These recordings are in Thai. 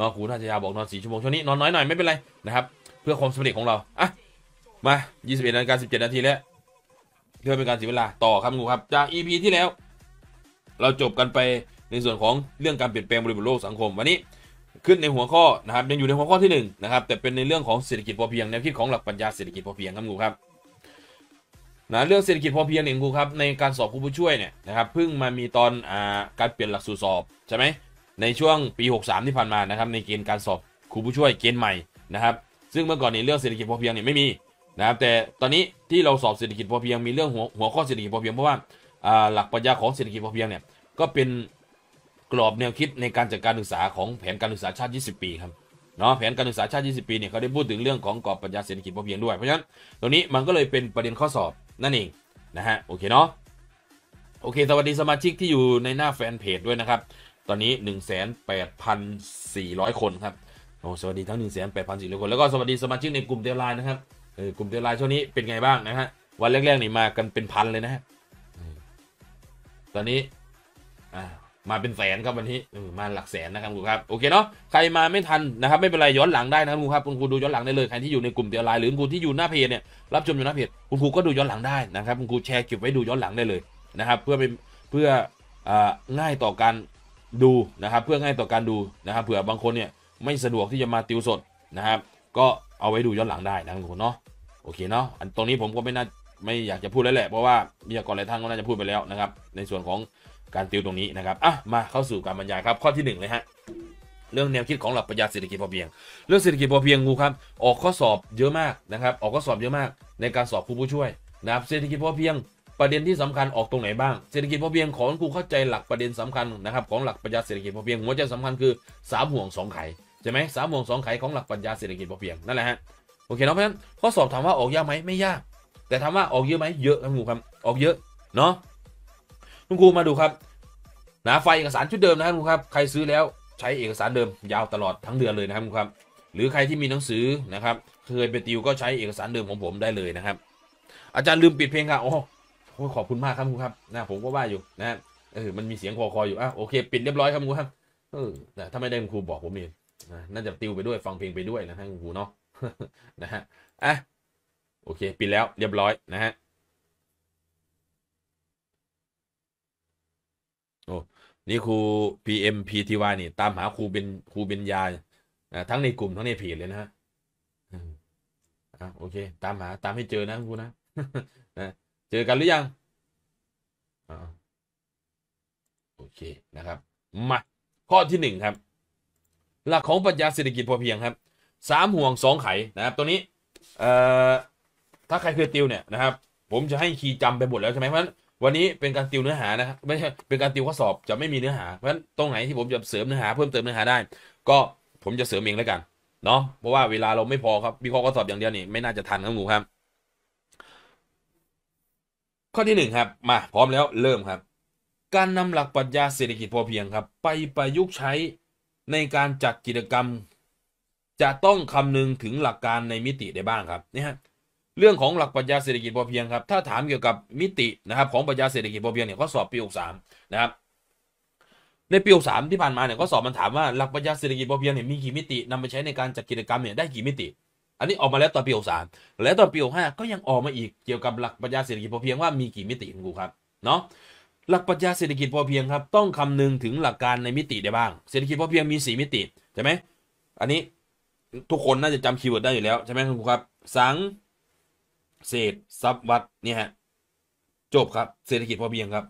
นาะคุณทัชยาบอกนอนสี่ชั่วโมงช่วงนี้นอนน้อยหน่อยไม่เป็นไรนะครับ เพื่อความสำเร็จของเราอ่ะมา 21นาฬิกา17 นาทีแล้ว เพื่อเป็นการเสียเวลา ต่อครับงูครับจาก EP ที่แล้ว เราจบกันไปในส่วนของเรื่องการเปลี่ยนแปลงบริบทโลกสังคม วันนี้ ขึ้นในหัวข้อนะครับยังอยู่ในหัวข้อที่1นะครับ แต่เป็นในเรื่องของเศรษฐกิจพอเพียงแนวคิดของหลักปัญญาเศรษฐกิจพอเพียงครับงูครับนะเรื่องเศรษฐกิจพอเพียงเนี่ยครูครับในการสอบครูผู้ช่วยเนี่ยนะครับเพิ่งมามีตอนอ่าการเปลี่ยนหลักสูตรสอบใช่ไหมในช่วงปี 63ที่ผ่านมานะครับในเกณฑ์การสอบครูผู้ช่วยเกณฑ์ใหม่นะครับซึ่งเมื่อก่อนนี้เรื่องเศรษฐกิจพอเพียงเนี่ยไม่มีนะครับแต่ตอนนี้ที่เราสอบเศรษฐกิจพอเพียงมีเรื่องหัวหัวข้อเศรษฐกิจพอเพียงเพราะว่าหลักปรัญญาของเศรษฐกิจพอเพียงเนี่ยก็เป็นกรอบแนวคิดในการจัดการศึกษาของแผนการศึกษาชาติ 20 ปีครับเนาะแผนการศึกษาชาติ 20ปีเนี่ยเขาได้พูดถึงเรื่องของกรอบปรัญญาเศรษฐกิจพอเพียงด้วยเพราะฉะนั้นตรงนี้มันก็เลยเป็นประเด็นข้อสอบนั่นเองนะฮะโอเคเนาะโอเค สวัสดีสมาชิกที่อยู่ในหน้าแฟนเพจด้วยนะครับตอนนี้ 18,400 คนครับ โอ้ สวัสดีทั้ง18,400คน แล้วก็สวัสดีสมาชิกในกลุ่มเดลไลน์นะครับ เออ กลุ่มเดลไลน์ช่วงนี้เป็นไงบ้างนะฮะ วันแรกๆนี่มากันเป็นพันเลยนะฮะ ตอนนี้ อ่ามาเป็นแสนครับวันนี้มาหลักแสนนะครับคุณครับ โอเคเนาะ ใครมาไม่ทันนะครับไม่เป็นไรย้อนหลังได้นะครับุณครับคุณครูดูย้อนหลังได้เลย ใครที่อยู่ในกลุ่มเดลไลน์หรือคุณที่อยู่หน้าเพจเนี่ยรับชมอยู่หน้าเพจ คุณครูก็ดูย้อนหลังได้นะครับ คุณครูแชร์เก็บไว้ดูย้อนหลังได้เลยนะครับเพื่อเป็นเพื่อง่ายต่อการดูนะครับเพื่อให้ต่อการดูนะครับเผื่อบางคนเนี่ยไม่สะดวกที่จะมาติวสดนะครับก็เอาไว้ดูย้อนหลังได้นะคุนเนาะโอเคเนาะอันตรงนี้ผมก็ไม่น่าไม่อยากจะพูดแล้วแหละ เพราะว่าเมทยากรหลายท่านก็น่าจะพูดไปแล้วนะครับ ในส่วนของการติวตรงนี้นะครับอ่ะมาเข้าสู่การบรรยาย ครับข้อที่1เลยฮะเรื่องแนวคิดของหลักปรัชญาเศรษฐกิจพอเพียง เรื่องเศรษฐกิจพอเพียงงูครับออกข้อสอบเยอะมากนะครับออกข้อสอบเยอะมากในการสอบครูผู้ช่วยนะครับ เศรษฐกิจพอเพียงประเด็นที่สำคัญออกตรงไหนบ้างเศรษฐกิจพอเพียงของครูเข้าใจหลักประเด็นสำคัญนะครับของหลักปัญญาเศรษฐกิจพอเพียงหัวใจสำคัญคือ 3 ห่วง2ไขใช่ไหมสามห่วงสองไขของหลักปัญญาเศรษฐกิจพอเพียงนั่นแหละฮะโอเคเนาะเพราะฉะนั้นข้อสอบถามว่าออกยากไหมไม่ยากแต่ถามว่าออกเยอะไหมเยอะครับครูครับออกเยอะเนาะคุณครูมาดูครับหนาไฟเอกสารชุดเดิมนะครับคุณครับใครซื้อแล้วใช้เอกสารเดิมยาวตลอดทั้งเดือนเลยนะครับคุณครับ หรือใครที่มีหนังสือนะครับเคยไปติว ก็ใช้เอกสารเดิมของผมได้เลยนะครับ อาจารย์ลืมปิดเพลงค่ะโอ้ขอบคุณมากครับคุณครับนะผมก็ว่าอยู่ นะเออ มันมีเสียงคอคออยู่อ่ะโอเคปิดเรียบร้อยครับคุณครับเออแต่ถ้าไม่ได้คุณครูบอกผมเองน่าจะติวไปด้วยฟังเพลงไปด้วยนะฮะคุณครูเนาะนะฮะ อ่ะโอเค ปิดแล้ว เรียบร้อยนะฮะโอ้นี่ครู PMPTY นี่ ตามหาครูเป็นครูเป็นยาทั้งในกลุ่มทั้งในเพจเลยนะฮะอ่ะโอเค ตามหา ตามให้เจอนะครูนะนะเจอกันหรือยังอโอเคนะครับมา ข้อที่หนึ่งครับหลักของปัญญาเศรษฐกิจพอเพียงครับสามห่วงสองไขนะครับตัวนี้เอ่อถ้าใครเคยติวเนี่ยนะครับผมจะให้คีย์จำไปหมดแล้วใช่ไหมเพราะวันนี้เป็นการติวเนื้อหานะครับไม่ใช่เป็นการติวข้อสอบจะไม่มีเนื้อหาเพราะฉะนั้นตรงไหนที่ผมจะเสริมเนื้อหาเพิ่มเติมเนื้อหาได้ ก็ผมจะเสริมเองแล้วกันเนาะเพราะว่าเวลาเราไม่พอครับวิเคราะห์ข้อสอบอย่างเดียวนี่ไม่น่าจะทันครับหมูครับข้อที่หนึ่งครับมาพร้อมแล้วเริ่มครับการนำหลักปรัชญาเศรษฐกิจพอเพียงครับไปประยุกต์ใช้ในการจัดกิจกรรม จะต้องคำนึงถึงหลักการในมิติใดบ้างครับนี่ฮะเรื่องของหลักปรัชญาเศรษฐกิจพอเพียงครับถ้าถามเกี่ยวกับมิตินะครับของ ปรัชญาเศรษฐกิจพอเพียงเนี่ยก็สอบปีหกสามนะครับในปีหกสามที่ผ่านมาเนี่ยก็สอบมันถามว่าหลักปรัชญาเศรษฐกิจพอเพียงเนี่ยมีกี่มิตินำไปใช้ในการจัดกิจกรรมเนี่ยได้กี่มิติอันนี้ออกมาแล้วตอนปีหกสามและตอนปีหกห้าก็ยังออกมาอีกเกี่ยวกับหลักปรัชญาเศรษฐกิจพอเพียงว่ามีกี่มิติครูครับเนาะหลักปรัชญาเศรษฐกิจพอเพียงครับ ต้องคำนึงถึงหลักการในมิติได้บ้างเศรษฐกิจพอเพียงมีสี่มิติใช่ไหมอันนี้ทุกคนน่าจะจำคีย์เวิร์ดได้อยู่แล้วใช่ไหมครูครับสังเศษสับวัดเนี่ยฮะจบครับเศรษฐกิจพอเพียงครับ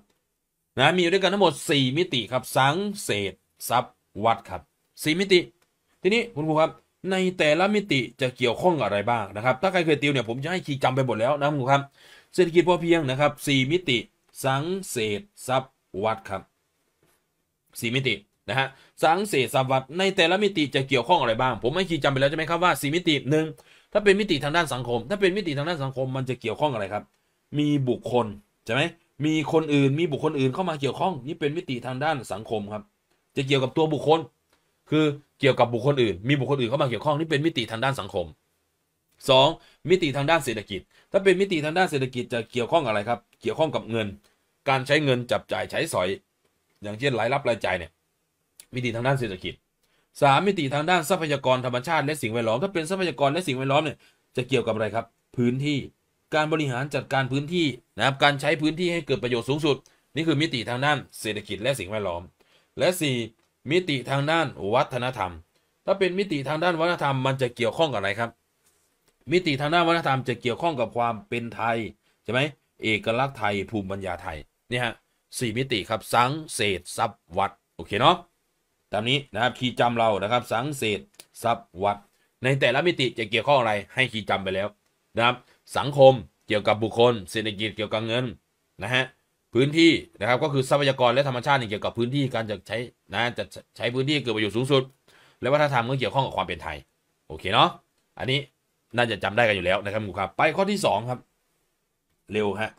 นะมีอยู่ด้วยกันทั้งหมด 4 มิติครับสัง เศษทรัพย์วัดครับ4มิติทีนี้คุณครูครับในแต่ละมิติจะเกี่ยวข้องกับอะไรบ้างนะครับ ถ้าใครเคยติวเนี่ยผมจะให้คีย์จำไปหมดแล้วนะครับครับ เศรษฐกิจพอเพียงนะครับ4มิติสังเศษทรัพย์วัดครับ4มิตินะฮะสังเศษทรัพย์วัดในแต่ละมิติจะเกี่ยวข้องอะไรบ้าง ผมให้คีย์จำไปแล้วใช่ไหมครับว่า 4 มิติหนึ่งถ้าเป็นมิติทางด้านสังคม ถ้าเป็นมิติทางด้านสังคมมันจะเกี่ยวข้องอะไรครับ มีบุคคลใช่ไหมมีคนอื่น มีบุคคลอื่นเข้ามาเกี่ยวข้อง นี่เป็นมิติทางด้านสังคมครับจะเกี่ยวกับตัวบุคคลคือ เกี่ยวกับบุคคลอื่น มีบุคคลอื่นเข้ามาเกี่ยวข้องนี่เป็นมิติทางด้านสังคม 2. มิติทางด้านเศรษฐกิจ ถ้าเป็นมิติทางด้านเศรษฐกิจจะเกี่ยวข้องอะไรครับ เกี่ยวข้องกับเงิน การใช้เงินจับจ่ายใช้สอย อย่างเช่นรายรับรายจ่ายเนี่ย มิติทางด้านเศรษฐกิจ 3. มิติทางด้านทรัพยากรธรรมชาติและสิ่งแวดล้อม ถ้าเป็นทรัพยากรและสิ่งแวดล้อมเนี่ยจะเกี่ยวกับอะไรครับ พื้นที่ การบริหารจัดการพื้นที่นะครับการใช้พื้นที่ให้เกิดประโยชน์สูงสุด นี่คือมิติทางด้านเศรษฐกิจและสิ่งแวดล้อม และ4มิติทางด้านวัฒนธรรม ถ้าเป็นมิติทางด้านวัฒนธรรมมันจะเกี่ยวข้องกับอะไรครับ มิติทางด้านวัฒนธรรมจะเกี่ยวข้องกับความเป็นไทยใช่ไหมเอกลักษณ์ไทยภูมิปัญญาไทยนี่ฮะสี่มิติครับสังเสรทรัพย์วัดโอเคเนาะตามนี้นะครับคีย์จำเรานะครับ สังเสรทรัพย์วัด ในแต่ละมิติจะเกี่ยวข้องอะไร ให้คีย์จำไปแล้วนะครับ สังคมเกี่ยวกับบุคคล เศรษฐกิจเกี่ยวกับเงินนะฮะพื้นที่นะครับก็คือทรัพยากรและธรรมชาติเกี่ยวกับพื้นที่การจะใช้นะจะใช้พื้นที่เกิดประโยชน์สูงสุด และวัฒนธรรมก็เกี่ยวข้องกับความเป็นไทย โอเคเนาะอันนี้น่าจะจำได้กันอยู่แล้วนะครับคุณครับ ไปข้อที่ 2 ครับ เร็วฮะ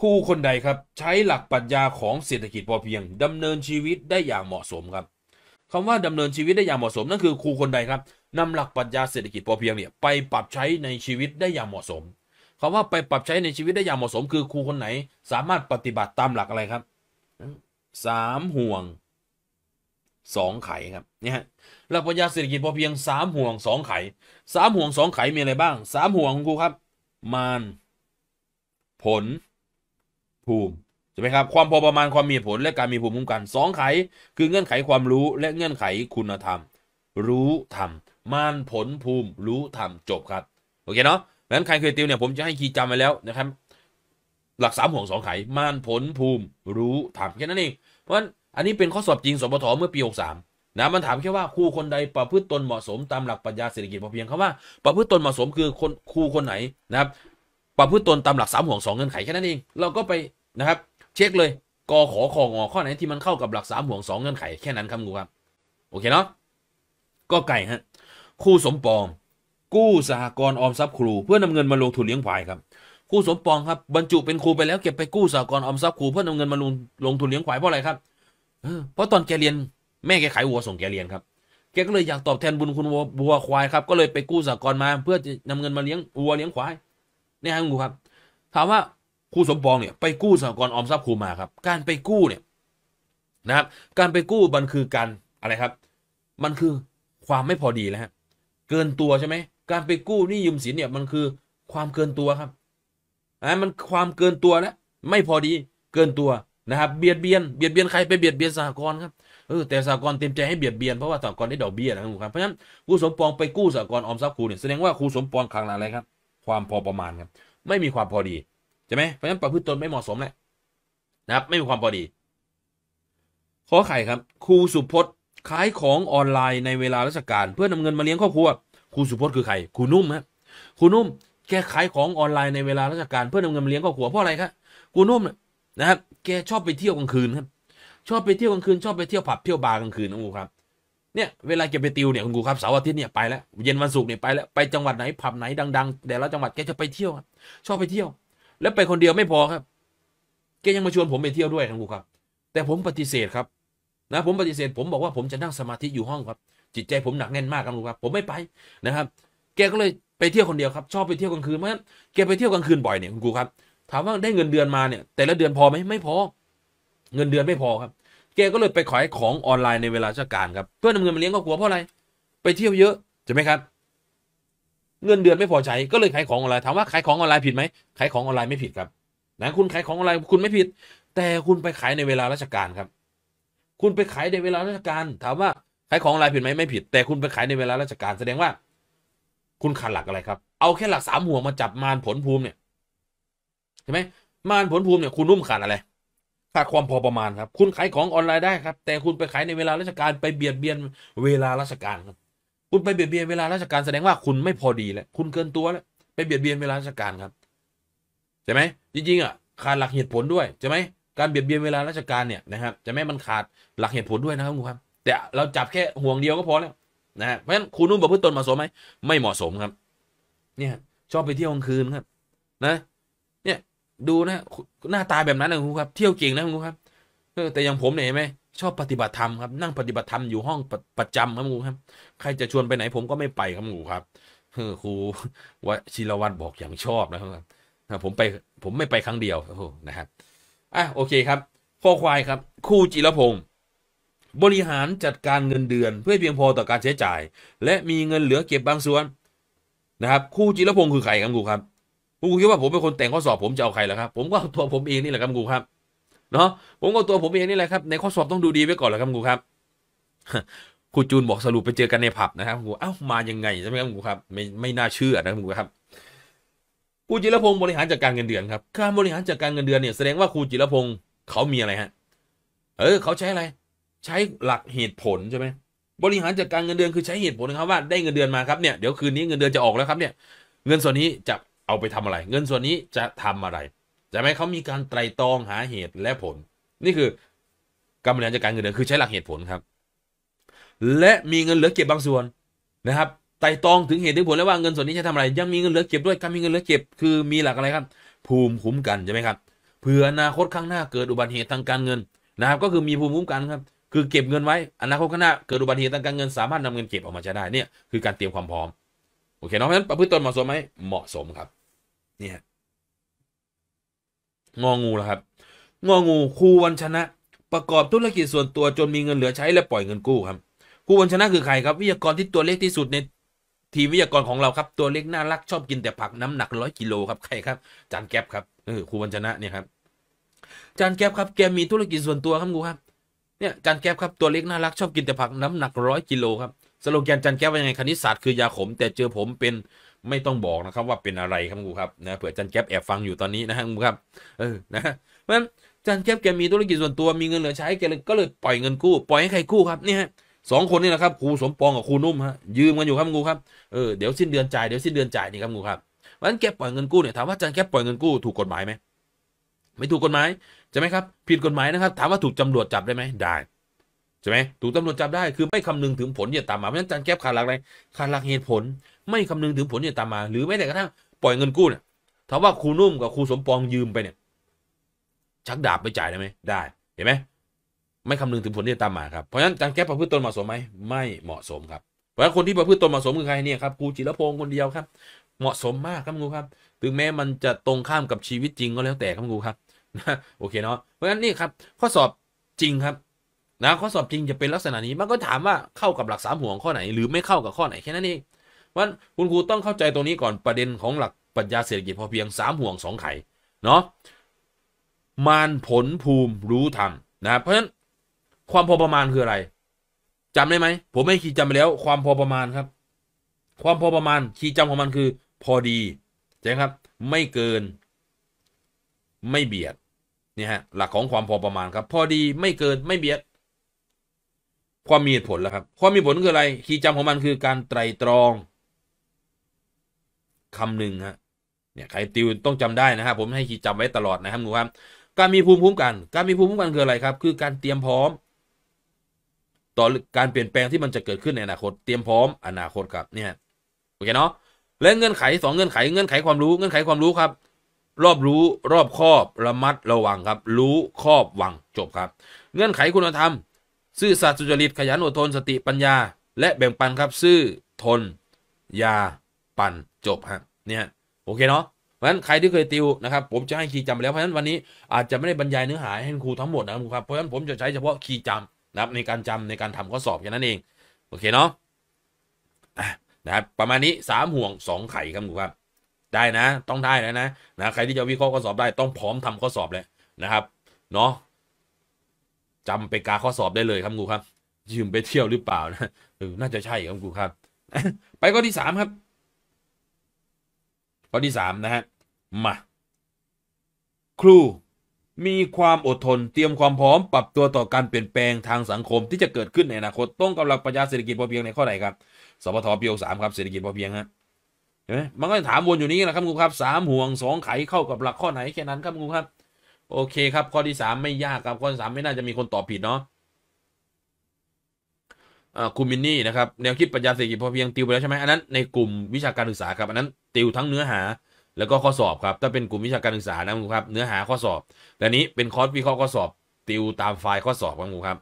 คู่คนใดครับใช้หลักปรัชญาของเศรษฐกิจพอเพียง ดำเนินชีวิตได้อย่างเหมาะสมครับคำว่าดำเนินชีวิตได้อย่างเหมาะสมนั่นคือครูคนใดครับนำหลักปรัชญาเศรษฐกิจพอเพียงเนี่ยไปปรับใช้ในชีวิตได้อย่างเหมาะสมคำว่าไปปรับใช้ในชีวิตได้อย่างเหมาะสมคือครูคนไหนสามารถปฏิบัติตามหลักอะไรครับสามห่วงสองไขครับเนี่ยหลักปรัชญาเศรษฐกิจพอเพียงสามห่วงสองไขสามห่วงสองไขมีอะไรบ้างสามห่วงครูครับ มาน ผล ภูมิใช่ไหมครับความพอประมาณความมีผลและการมีภูมิคุ้มกันสองไขคือเงื่อนไขความรู้และเงื่อนไขคุณธรรม รู้ธรรมมานผลภูมิ รู้ธรรมจบครับโอเคเนาะนั้นใครเคยติวเนี่ย ผมจะให้คีย์จำไ้แล้วนะครับ หลักสามห่วงสองไขม่านผลภูมิ รู้ถามแค่นั้นเอง เพราะฉะนั้นอันนี้เป็นข้อสอบจริงสปทเมื่อปีหกสามนะมันถามแค่ว่าครูคนใดประพฤติตนเหมาะสมตามหลักปรัชญาเศรษฐกิจพอเพียงคำว่า ประพฤติตนเหมาะสมคือคนครูคนไหนนะครับ ประพฤติตนตามหลักสามห่วงสองเงื่อนไขแค่นั้นเองเราก็ไปนะครับ เช็คเลยกอขอของอข้อไหนที่มันเข้ากับหลักสามห่วงสองเงื่อนไขแค่นั้นครับครูครับโอเคเนาะก็ไก่ฮะครูสมปองกู้สหกรณ์ออมทรัพย์ครูเพื่อนำเงินมาลงทุนเลี้ยงควายครับครูสมปองครับบรรจุเป็นครูไปแล้วเก็บไปกู้สหกรณ์ออมทรัพย์ครูเพื่อนำเงินมาลงลงทุนเลี้ยงควายเพราะอะไรครับเพราะตอนแกเรียนแม่แกขายวัวส่งแกเรียนครับ แกก็เลยอยากตอบแทนบุญคุณวัวควายครับก็เลยไปกู้สหกรณ์มา เพื่อจะนำเงินมาเลี้ยงวัวเลี้ยงควายนี่ฮะครูครับ ถามว่าครูสมปองเนี่ย ไปกู้สหกรณ์ออมทรัพย์ครูมาครับ การไปกู้เนี่ยนะครับการไปกู้มันคือการอะไรครับ มันคือความไม่พอดีแล้วฮะเกินตัวใช่ไหมการไปกู้นี่ยืมสินเนี่ยมันคือความเกินตัวครับอ่ามันความเกินตัวแล้วไม่พอดีเกินตัวนะครับเบียดเบียนเบียดเบียนใครไปเบียดเบียนสหกรณ์ครับเออแต่สหกรณ์เต็มใจให้เบียดเบียน เพราะว่าสหกรณ์ได้ดอกเบี้ยนะครับเพราะฉะนั้นครูสมปองไปกู้สหกรณ์ออมทรัพย์ครูเนี่ยแสดงว่าครูสมปองขังอะไรครับความพอประมาณครับ ไม่มีความพอดีใช่ไหมเพราะฉะนั้นประพฤติตนไม่เหมาะสมแหละนะครับ ไม่มีความพอดีข้อไข่ครับครูสุพจน์ขายของออนไลน์ในเวลาราชการ เพื่อนำเงินมาเลี้ยงครอบครัวคุณสุพจน์คือใครครูนุ่มฮะครูนุ่มแกขายของออนไลน์ในเวลาราชการเพื่อนำเงินเลี้ยงครอบครัวเพราะอะไรครับครูนุ่มนะครับแกชอบไปเที่ยวกลางคืนครับ ชอบไปเที่ยวกลางคืนชอบไปเที่ยวผับเที่ยวบาร์กลางคืนนะครับเนี่ยเวลาแกไปติวเนี่ยคุณครูครับเสาร์อาทิตย์เนี่ยไปแล้ว เย็นวันศุกร์เนี่ยไปแล้วไปจังหวัดไหนผับไหนดัง ๆ แต่ละจังหวัดแกจะไปเที่ยวครับชอบไปเที่ยว แล้วไปคนเดียวไม่พอครับ แกยังมาชวนผมไปเที่ยวด้วยคุณครูครับ แต่ผมปฏิเสธครับนะ ผมปฏิเสธ ผมบอกว่าผมจะนั่งสมาธิอยู่ห้องครับจิตใจผมหนักแน่นมากครับลุงครับผมไม่ไปนะครับ แกก็เลยไปเที่ยวคนเดียวครับ ชอบไปเที่ยวกลางคืนเพราะฉะนั้นแกไปเที่ยวกลางคืนบ่อยเนี่ยคุณครูครับถามว่าได้เงินเดือนมาเนี่ย แต่ละเดือนพอไหมไม่พอ เงินเดือนไม่พอครับ แกก็เลยไปขายของออนไลน์ในเวลาราชการครับเพื่อนำเงินมาเลี้ยงครอบครัวเพราะอะไร ไปเที่ยวเยอะใช่ไหมครับ เงินเดือนไม่พอใช้ ก็เลยขายของออนไลน์ถามว่าขายของออนไลน์ผิดไหมขายของออนไลน์ไม่ผิดครับนะคุณขายของออนไลน์คุณไม่ผิด แต่คุณไปขายในเวลาราชการครับ คุณไปขายในเวลาราชการ ถามว่าขายของออนไลน์ผิดไหมไม่ผิดแต่คุณไปขายในเวลาราชการแสดงว่า คุณขาดหลักอะไรครับ เอาแค่หลักสามห่วงมาจับมารผลภูมิเนี่ยใช่ไหมมารผลภูมิเนี่ยคุณนุ่มขาดอะไรขาดความพอประมาณครับ คุณขายของออนไลน์ได้ครับ แต่คุณไปขายในเวลาราชการไปเบียดเบียนเวลาราชการครับ คุณไปเบียดเบียนเวลาราชการแสดงว่า คุณไม่พอดีแล้วคุณเกินตัวแล้ว ไปเบียดเบียนเวลาราชการครับใช่ไหมจริงๆอ่ะขาดหลักเหตุผลด้วยใช่ไหมการเบียดเบียนเวลาราชการเนี่ยนะครับจะไม่มันขาดหลักเหตุผลด้วยนะครับคุณครับแต่เราจับแค่ห่วงเดียวก็พอแล้ว นะเพราะฉะนั้นครูนุ่มประพฤติตนเหมาะสมไหมไม่เหมาะสมครับ เนี่ยชอบไปเที่ยวกลางคืนครับ นะ เนี่ยดูนะหน้าตาแบบนั้นนะครูครับเที่ยวเก่งนะครูครับแต่อย่างผมเนี่ยเห็นไหมชอบปฏิบัติธรรมครับนั่งปฏิบัติธรรมอยู่ห้องปประจำครับครูครับ ใครจะชวนไปไหนผมก็ไม่ไปครับครูครับเครูวชิรวัตรบอกอย่างชอบนะครับผมไปผมไม่ไปครั้งเดียวนะครับอ่ะโอเคครับข้อควายครับครูจิรพงษ์บริหารจัดการเงินเดือนเพื่อเพียงพอต่อการใช้จ่าย และมีเงินเหลือเก็บบางส่วนนะครับครูจิรพงศ์คือใครครับครูครับครูคิดว่าผมเป็นคนแต่งข้อสอบผมจะเอาใครล่ะครับผมก็เอาตัวผมเองนี่แหละครับครูครับเนาะผมก็ตัวผมเองนี่แหละครับ ในข้อสอบต้องดูดีไว้ก่อนแหละครับครูครับครูจูนบอกสรุปไปเจอกันในผับนะครับครูเอ้ามายังไงใช่ไหมครับครูครับ ไม่ไม่น่าเชื่อนะครับครูครับครูจิรพงศ์บริหารจัดการเงินเดือนครับการบริหารจัดการเงินเดือนเนี่ยแสดงว่าครูจิรพงศ์เขามีอะไรฮะเออเขาใช้อะไรใช้หลักเหตุผลใช่ไหมบริหารจัดการเงินเดือนคือใช้เหตุผลนะครับว่าได้เงินเดือนมาครับเนี่ย เดี๋ยวคืนนี้เงินเดือนจะออกแล้วครับเนี่ย เงินส่วนนี้จะเอาไปทำอะไร เงินส่วนนี้จะทำอะไรจะไหมเขามีการไตรตรองหาเหตุและผล นี่คือการบริหารจัดการเงินเดือนคือใช้หลักเหตุผลครับ และมีเงินเหลือเก็บบางส่วนนะครับ ไต่ตองถึงเหตุถึงผลแล้วว่าเงินส่วนนี้จะทำอะไร ยังมีเงินเหลือเก็บด้วยการมีเงินเหลือเก็บคือมีหลักอะไรครับ ภูมิคุ้มกันใช่ไหมครับเผื่ออนาคตข้างหน้าเกิดอุบัติเหตุทางการเงินนะครับก็คือมีภูมิคุ้มกันครับคือเก็บเงินไว้อนาคตข้างหน้าเกิดอุบัติเหตุทางการเงินสามารถนำเงินเก็บออกมาใช้ได้เนี่ยคือการเตรียมความพร้อมโอเคเนาะเพราะฉะนั้นประพฤติตนเหมาะสมไหมเหมาะสมครับเนี่ยงองูแล้วครับงองูครูวันชนะประกอบธุรกิจส่วนตัวจนมีเงินเหลือใช้ และปล่อยเงินกู้ครับครูวันชนะคือใครครับวิทยากรที่ตัวเล็กที่สุดในทีมวิทยากรของเราครับตัวเล็กน่ารักชอบกินแต่ผักน้ำหนักร้อยกิโลครับใครครับจานแก๊บครับเออครูวันชนะเนี่ยครับจานแก๊บครับแกมีธุรกิจส่วนตัวครับครูครับเนี่ยจันแก๊บครับตัวเล็กน่ารักชอบกินแต่ผักน้ำหนักร้อยกิโลครับสโลแกนจันแก๊บว่ายังไงคณิตศาสตร์คือยาขมแต่เจอผมเป็นไม่ต้องบอกนะครับว่าเป็นอะไรครับกูครับนะเผื่อจันแก๊บแอบฟังอยู่ตอนนี้นะฮะกูครับเออนะเพราะฉะนั้นจันแก๊บแกมีธุรกิจส่วนตัวมีเงินเหลือใช้แกเลยก็ เลยปล่อยเงินกู้ปล่อยให้ใครกู้ครับนี่ฮะสองคนนี่แหละครับครูสมปองกับครูนุ่มฮะยืมกันอยู่ครับกูครับเออเดี๋ยวสิ้นเดือนจ่ายเดี๋ยวสิ้นเดือนจ่ายนี่ครับกูครับนันแกปล่อยเงินกู้เนี่ยถามว่าจันแกปล่อยเงินกู้ถูกกฎหมายไหมไม่ถูกกฎหมายใช่ไหมครับผิดกฎหมายนะครับ ถามว่าถูกตำรวจจับได้ไหมได้ใช่ไหมถูกตำรวจจับได้ คือไม่คำนึงถึงผลที่จะตามมาเพราะฉะนั้นการแก้ขาดหลักอะไรขาดหลักเหตุผล ไม่คำนึงถึงผลที่จะตามมาหรือแม้แต่กระทั่งปล่อยเงินกู้เนี่ยถามว่าครูนุ่มกับครูสมปองยืมไปเนี่ยชักดาบไปจ่ายได้ไหมได้เห็นไหมไม่คำนึงถึงผลที่จะตามมาครับเพราะฉะนั้นการแก้ประพฤติตนเหมาะสมไหมไม่เหมาะสมครับเพราะฉะนั้นคนที่ประพฤติตนเหมาะสมคือใครเนี่ยครับครูจิรพงศ์คนเดียวครับ เหมาะสมมากครับครูครับ ถึงแม้มันจะตรงข้ามกับชีวิตจริงก็แล้วแต่ครับครูครับนะโอเคเนาะ เพราะฉะนั้นนี่ครับ ข้อสอบจริงครับนะ ข้อสอบจริงจะเป็นลักษณะนี้มันก็ถามว่าเข้ากับหลักสามห่วงข้อไหนหรือไม่เข้ากับข้อไหนแค่นั้นเองวันคุณครูต้องเข้าใจตรงนี้ก่อนประเด็นของหลักปรัชญาเศรษฐกิจพอเพียงสามห่วงสองไข่เนาะมานผลภูมิรู้ธรรมนะเพราะฉะนั้นความพอประมาณคืออะไร จำได้ไหมผมไม่ขีดจำไปแล้ว ความพอประมาณครับ ความพอประมาณขีดจาของมันคือ พอดีใช่ครับ ไม่เกิน ไม่เบียดนี่ฮะหลักของความพอประมาณครับพอดีไม่เกินไม่เบียด ความมีผลแล้วครับความมีผลคืออะไร คีย์จำของมันคือการไตรตรองคำหนึ่งฮะ เนี่ยใครติวต้องจำได้นะครับผมให้คีย์จำไว้ตลอดนะครับคุณครับการมีภูมิคุ้มกัน การมีภูมิคุ้มกันคืออะไรครับ คือการเตรียมพร้อมต่อการเปลี่ยนแปลงที่มันจะเกิดขึ้นในอนาคต เตรียมพร้อม อนาคตครับเนี่ยโอเคเนาะและเงื่อนไข2เงื่อนไข เงื่อนไขความรู้ เงื่อนไขความรู้ครับรอบรู้รอบครอบระมัดระวังครับ รู้ ครอบ วังจบครับ เงื่อนไขคุณธรรม ซื่อสัตย์สุจริตขยันอดทนสติปัญญาและแบ่งปันครับ ซื่อทน ยาปันจบฮะเนี่ยโอเค เนาะเพราะฉะนั้นใครที่เคยติวนะครับ ผมจะให้คีย์จำแล้วเพราะฉะนั้นวันนี้อาจจะไม่ได้บรรยายเนื้อหาให้ครูทั้งหมดนะครับครับเพราะฉะนั้นผมจะใช้เฉพาะคีย์จำนะครับในการจำในการทำข้อสอบแค่นั้นเองโอเคเนาะนะครับประมาณนี้3ห่วง2 ไข่ครับครูครับได้นะ ต้องได้แล้วนะ นะใครที่จะวิเคราะห์ข้อสอบได้ ต้องพร้อมทำข้อสอบเลยนะครับ เนาะจำไปกาข้อสอบได้เลย ครับครูครับ ยืมไปเที่ยวหรือเปล่านะ เออ น่าจะใช่ครับครูครับ ไปข้อที่สามครับข้อที่สามนะฮะ มา ครู มีความอดทน เตรียมความพร้อม ปรับตัวต่อการเปลี่ยนแปลงทางสังคม ที่จะเกิดขึ้นในอนาคตต้องกำลังปัญญาเศรษฐกิจพอเพียงในข้อไหนครับสปทพีโอสามครับ เศรษฐกิจพอเพียงฮะห็นไหมมันก็จะถามวนอยู่นี้แหละครับคุณครับสามห่วงสองไขเข้ากับหลักข้อไหนแค่นั้นครับคุณครับ โอเคครับข้อที่สามไม่ยากครับข้อสามไม่น่าจะมีคนตอบผิดเนาะคุณมินนี่นะครับแนวคิดปัญญาเศรษฐกิจพอเพียงติวไปแล้วใช่ไหมอันนั้นในกลุ่มวิชาการศึกษาครับ อันนั้น ติวทั้งเนื้อหาแล้วก็ข้อสอบครับ ถ้าเป็นกลุ่มวิชาการศึกษานะคุณครับ เนื้อหาข้อสอบ แต่นี้เป็นคอร์สวิเคราะห์ข้อสอบ ติวตามไฟล์ข้อสอบครับคุณครับ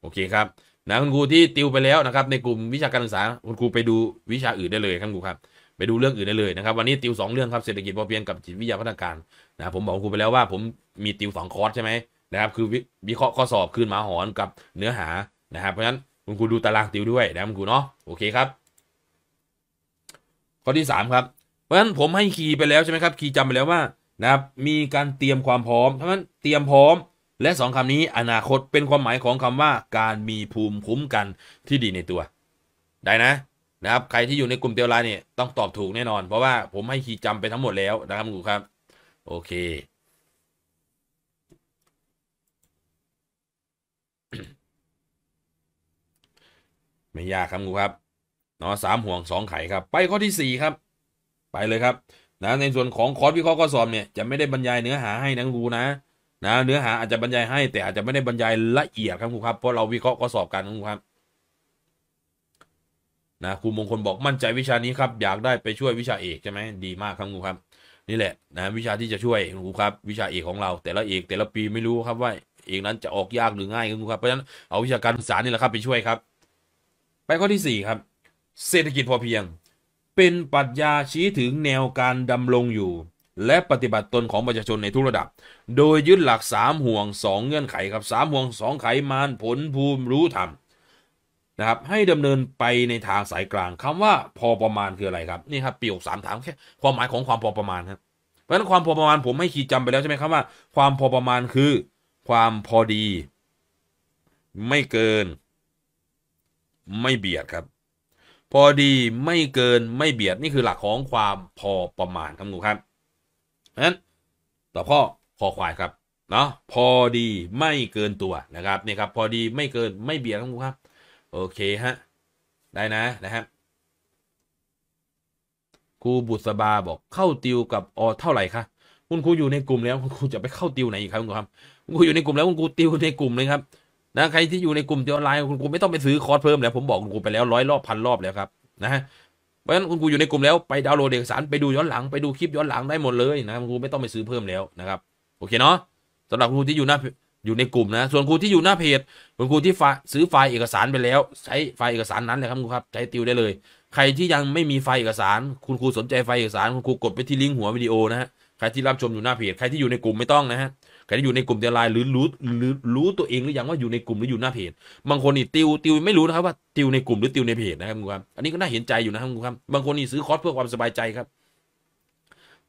โอเคครับนะคุณครูที่ติวไปแล้วนะครับ ในกลุ่มวิชาการศึกษาคุณครูไปดูวิชาอื่นได้เลยครับครูครับไปดูเรื่องอื่นได้เลยนะครับวันนี้ ติว2เรื่องครับเศรษฐกิจพอเพียงกับจิตวิทยาพัฒนาการนะผมบอกครูไปแล้วว่าผมมีติว2คอร์สใช่ไหมนะครับคือวิเคราะห์ข้อสอบคืนหมาหอนกับเนื้อหานะครับเพราะฉะนั้นคุณครูดูตารางติวด้วยนะคุณครูเนาะโอเคครับข้อที่ 3 ครับ เพราะฉะนั้นผมให้คีย์ไปแล้วใช่ไหมครับคีย์จำไปแล้วว่านะครับมีการเตรียมความพร้อมเพราะฉะนั้นเตรียมพร้อมและสองคำนี้อนาคตเป็นความหมายของคำว่าการมีภูมิคุ้มกันที่ดีในตัว ได้นะนะครับ ใครที่อยู่ในกลุ่มเตียวไลน์เนี่ยต้องตอบถูกแน่นอนเพราะว่าผมให้คีย์จำไปทั้งหมดแล้วนะครับคุณครูครับโอเค ไม่ยากครับครูครับเนาะสามห่วงสองไขครับ ไปข้อที่สี่ครับ ไปเลยครับนะในส่วนของคอร์สวิเคราะห์ข้อสอบเนี่ย จะไม่ได้บรรยายเนื้อหาให้นะครูนะนะเนื้อหาอาจจะบรรยายให้แต่อาจจะไม่ได้บรรยายละเอียดครับครูครับเพราะเราวิเคราะห์ก็สอบกันครับครูครับนะครูมงคลบอกมั่นใจวิชานี้ครับอยากได้ไปช่วยวิชาเอกใช่ไหมดีมากครับครูครับ นี่แหละนะวิชาที่จะช่วยครูครับ วิชาเอกของเราแต่ละเอกแต่ละปีไม่รู้ครับว่าเอกนั้นจะออกยากหรือง่ายครับครูครับเพราะฉะนั้นเอาวิชาการศึกษานี่แหละครับไปช่วยครับ ไปข้อที่ 4 ครับเศรษฐกิจพอเพียงเป็นปรัชญาชี้ถึงแนวการดำรงอยู่และปฏิบัติตนของประชาชนในทุกระดับ โดยยึดหลักสามห่วงสองเงื่อนไขครับสามห่วงสองไขมานผลภูมิรู้ธรรมนะครับให้ดำเนินไปในทางสายกลางคำว่าพอประมาณคืออะไรครับ นี่ครับประยคสามถามแค่ความหมายของความพอประมาณครับเพราะฉะนั้นความพอประมาณผมไม่ขีดจำไปแล้วใช่ไหมครับว่า ความพอประมาณคือความพอดี ไม่เกิน ไม่เบียดครับ พอดีไม่เกินไม่เบียดนี่คือหลักของความพอประมาณครับหนูครับนั้นตอบข้อคอควายครับเนาะพอดีไม่เกินตัวนะครับนี่ครับ พอดีไม่เกินไม่เบียดครับโอเคฮะได้นะนะครับครูบุษบาบอกเข้าติวกับอเท่าไหร่คะ คุณครูอยู่ในกลุ่มแล้วคุณครูจะไปเข้าติวไหนอีกครับคุณครับคุณครูอยู่ในกลุ่มแล้วคุณครูติวในกลุ่มเลยครับนะใครที่อยู่ในกลุ่มติวออนไลน์คุณครูไม่ต้องไปซื้อคอร์สเพิ่มแล้ว ผมบอกคุณครูไปแล้วร้อยรอบพันรอบแล้วครับนะฮะราะฉะนั้นคุณครูอยู่ในกลุ่มแล้วไปดาวน์โหลดเอกสารไปดูย้อนหลัง ไปดูคลิปย้อนหลังได้หมดเลยนะครุณครูไม่ต้องไปซื้อเพิ่มแล้วนะครับโอเคเนาะสำหรับครูที่อยู่หน้าอยู่ในกลุ่มนะ ส่วนครูที่อยู่หน้าเพจคุณนครูที่ซื้อไฟล์เอกสารไปแล้ว ใช้ไฟล์เอกสารนั้นเลยครับคุณครับ ใช้ติวได้เลย ใครที่ยังไม่มีไฟล์เอกสารคุณครูสนใจไฟล์เอกสาร คุณครูกดไปที่ลิงก์หัววิดีโอนะฮะใครที่รับชมอยู่หน้าเพจใครที่อยู่ในกลุ่มไม่ต้องนะฮะใครที่อยู่ในกลุ่มเดลยไลน์หรือรู้หรือรู้ตัวเองหรือยังว่าอยู่ในกลุ่มหรืออยู่หน้าเพจบางคนนี่ติวติว ไม่รู้นะครับว่า ติวในกลุ่มหรือติวในเพจนะครับคุณครับอันนี้ก็น่าเห็นใจอยู่นะครับคุณครับบางคนนี่ซื้อคอร์สเพื่อความสบายใจครับ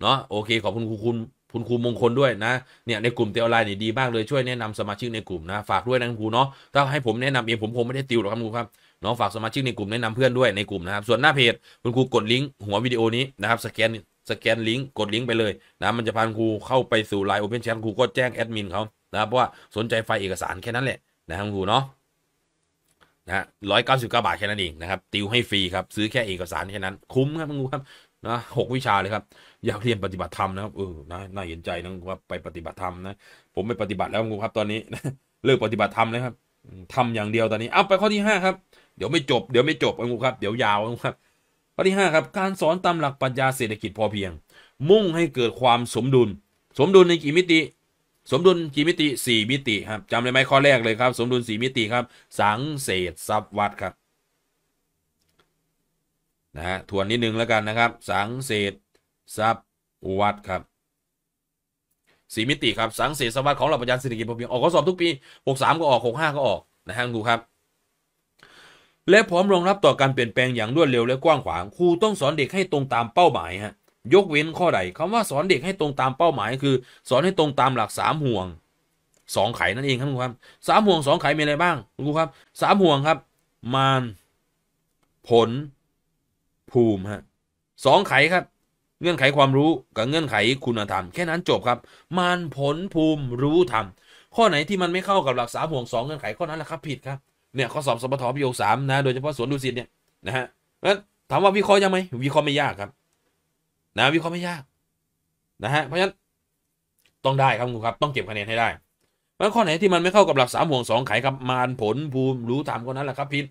เนาะโอเคขอบคุณคุณคุณคุณครูมงคลด้วยนะเนี่ย ในกลุ่มเตลยไลน์นี่ดีมากเลยช่วยแนะนำสมาชิกในกลุ่มนะฝากด้วยนะครูเนาะถ้าให้ผมแนะนำเองผมคงไม่ได้ติวหรอกครับคุณครครับน้องฝากสมาชิกในกลุ่มแนะนำเพื่อนด้วยในกลุ่มนะครับส่วนหน้าเพจคุณครูกดลิงก์หัววิดีโอนี้นะครับสแกนสแกนลิงก์กดลิงก์ไปเลยนะ มันจะพาครูเข้าไปสู่ไลน์ Open Chat ครูก็แจ้งแอดมินเขานะเพราะว่าสนใจไฟล์เอกสารแค่นั้นแหละ นะครับครูเนาะนะร้อยเก้าสิบเก้าบาทแค่นั้นเองนะครับติวให้ฟรีครับ ซื้อแค่เอกสารแค่นั้น คุ้มครับครูครับนะหกวิชาเลยครับอยากเรียนปฏิบัติธรรมนะครับเออนะน่าเห็นใจนะว่าไปปฏิบัติธรรมนะผมไม่ปฏิบัติแล้วครูครับตอนนี้ เลิกปฏิบัติธรรมเลยครับทำอย่างเดียวตอนนี้เอาไปข้อที่ห้าครับเดี๋ยวไม่จบเดี๋ยวไม่จบครูครับเดี๋ยวยาวครับข้อที่5ครับการสอนตามหลักปรัชญาเศรษฐกิจพอเพียง มุ่งให้เกิดความสมดุลสมดุลในกี่มิติ สมดุลกี่มิติ 4 มิติครับจำได้ไหมข้อแรก เลย ครับ สมดุล 4 มิติครับ สังเศษทรัพย์วัดครับนะฮะทวนนิดนึงแล้วกันนะครับสังเศษทรัพย์วัดครับสีมิติครับ สังเสริสวัสดิ์ของหลักปรัชญาเศรษฐกิจพอเพียงออกข้อสอบทุกปี63ก็ออก65 ก็ออกนะฮะครูครับและพร้อมรองรับต่อการเปลี่ยนแปลงอย่างรวดเร็วและกว้างขวางครูต้องสอนเด็กให้ตรงตามเป้าหมายฮะยกเว้นข้อใดคำว่าสอนเด็กให้ตรงตามเป้าหมายคือ สอนให้ตรงตามหลักสามห่วงสองไขนั่นเองครับคุณครับสามห่วงสองไขมีอะไรบ้างครูครับสามห่วงครับมานผลภูมิฮะสองไขครับเงื่อนไขความรู้กับเงื่อนไขคุณธรรมแค่นั้นจบครับมานผลภูมิรู้ธรรมข้อไหนที่มันไม่เข้ากับหลักสามห่วงสองเงื่อนไขข้อนั้นแหละครับผิดครับเนี่ยข้อสอบสปทปพิโยสามนะโดยเฉพาะสวนดุสิตเนี่ยนะฮะงั้นถามว่าวิเคราะห์ยังไหมวิเคราะห์ไม่ยากครับ นะ วิเคราะห์ไม่ยากนะฮะเพราะฉะนั้น ต้องได้ครับคุณครับ ต้องเก็บคะแนนให้ได้แล้วข้อไหนที่มันไม่เข้ากับหลักสามห่วงสองไขครับมารผลภูมิ รู้ตามคนนั้นแหละครับพิษ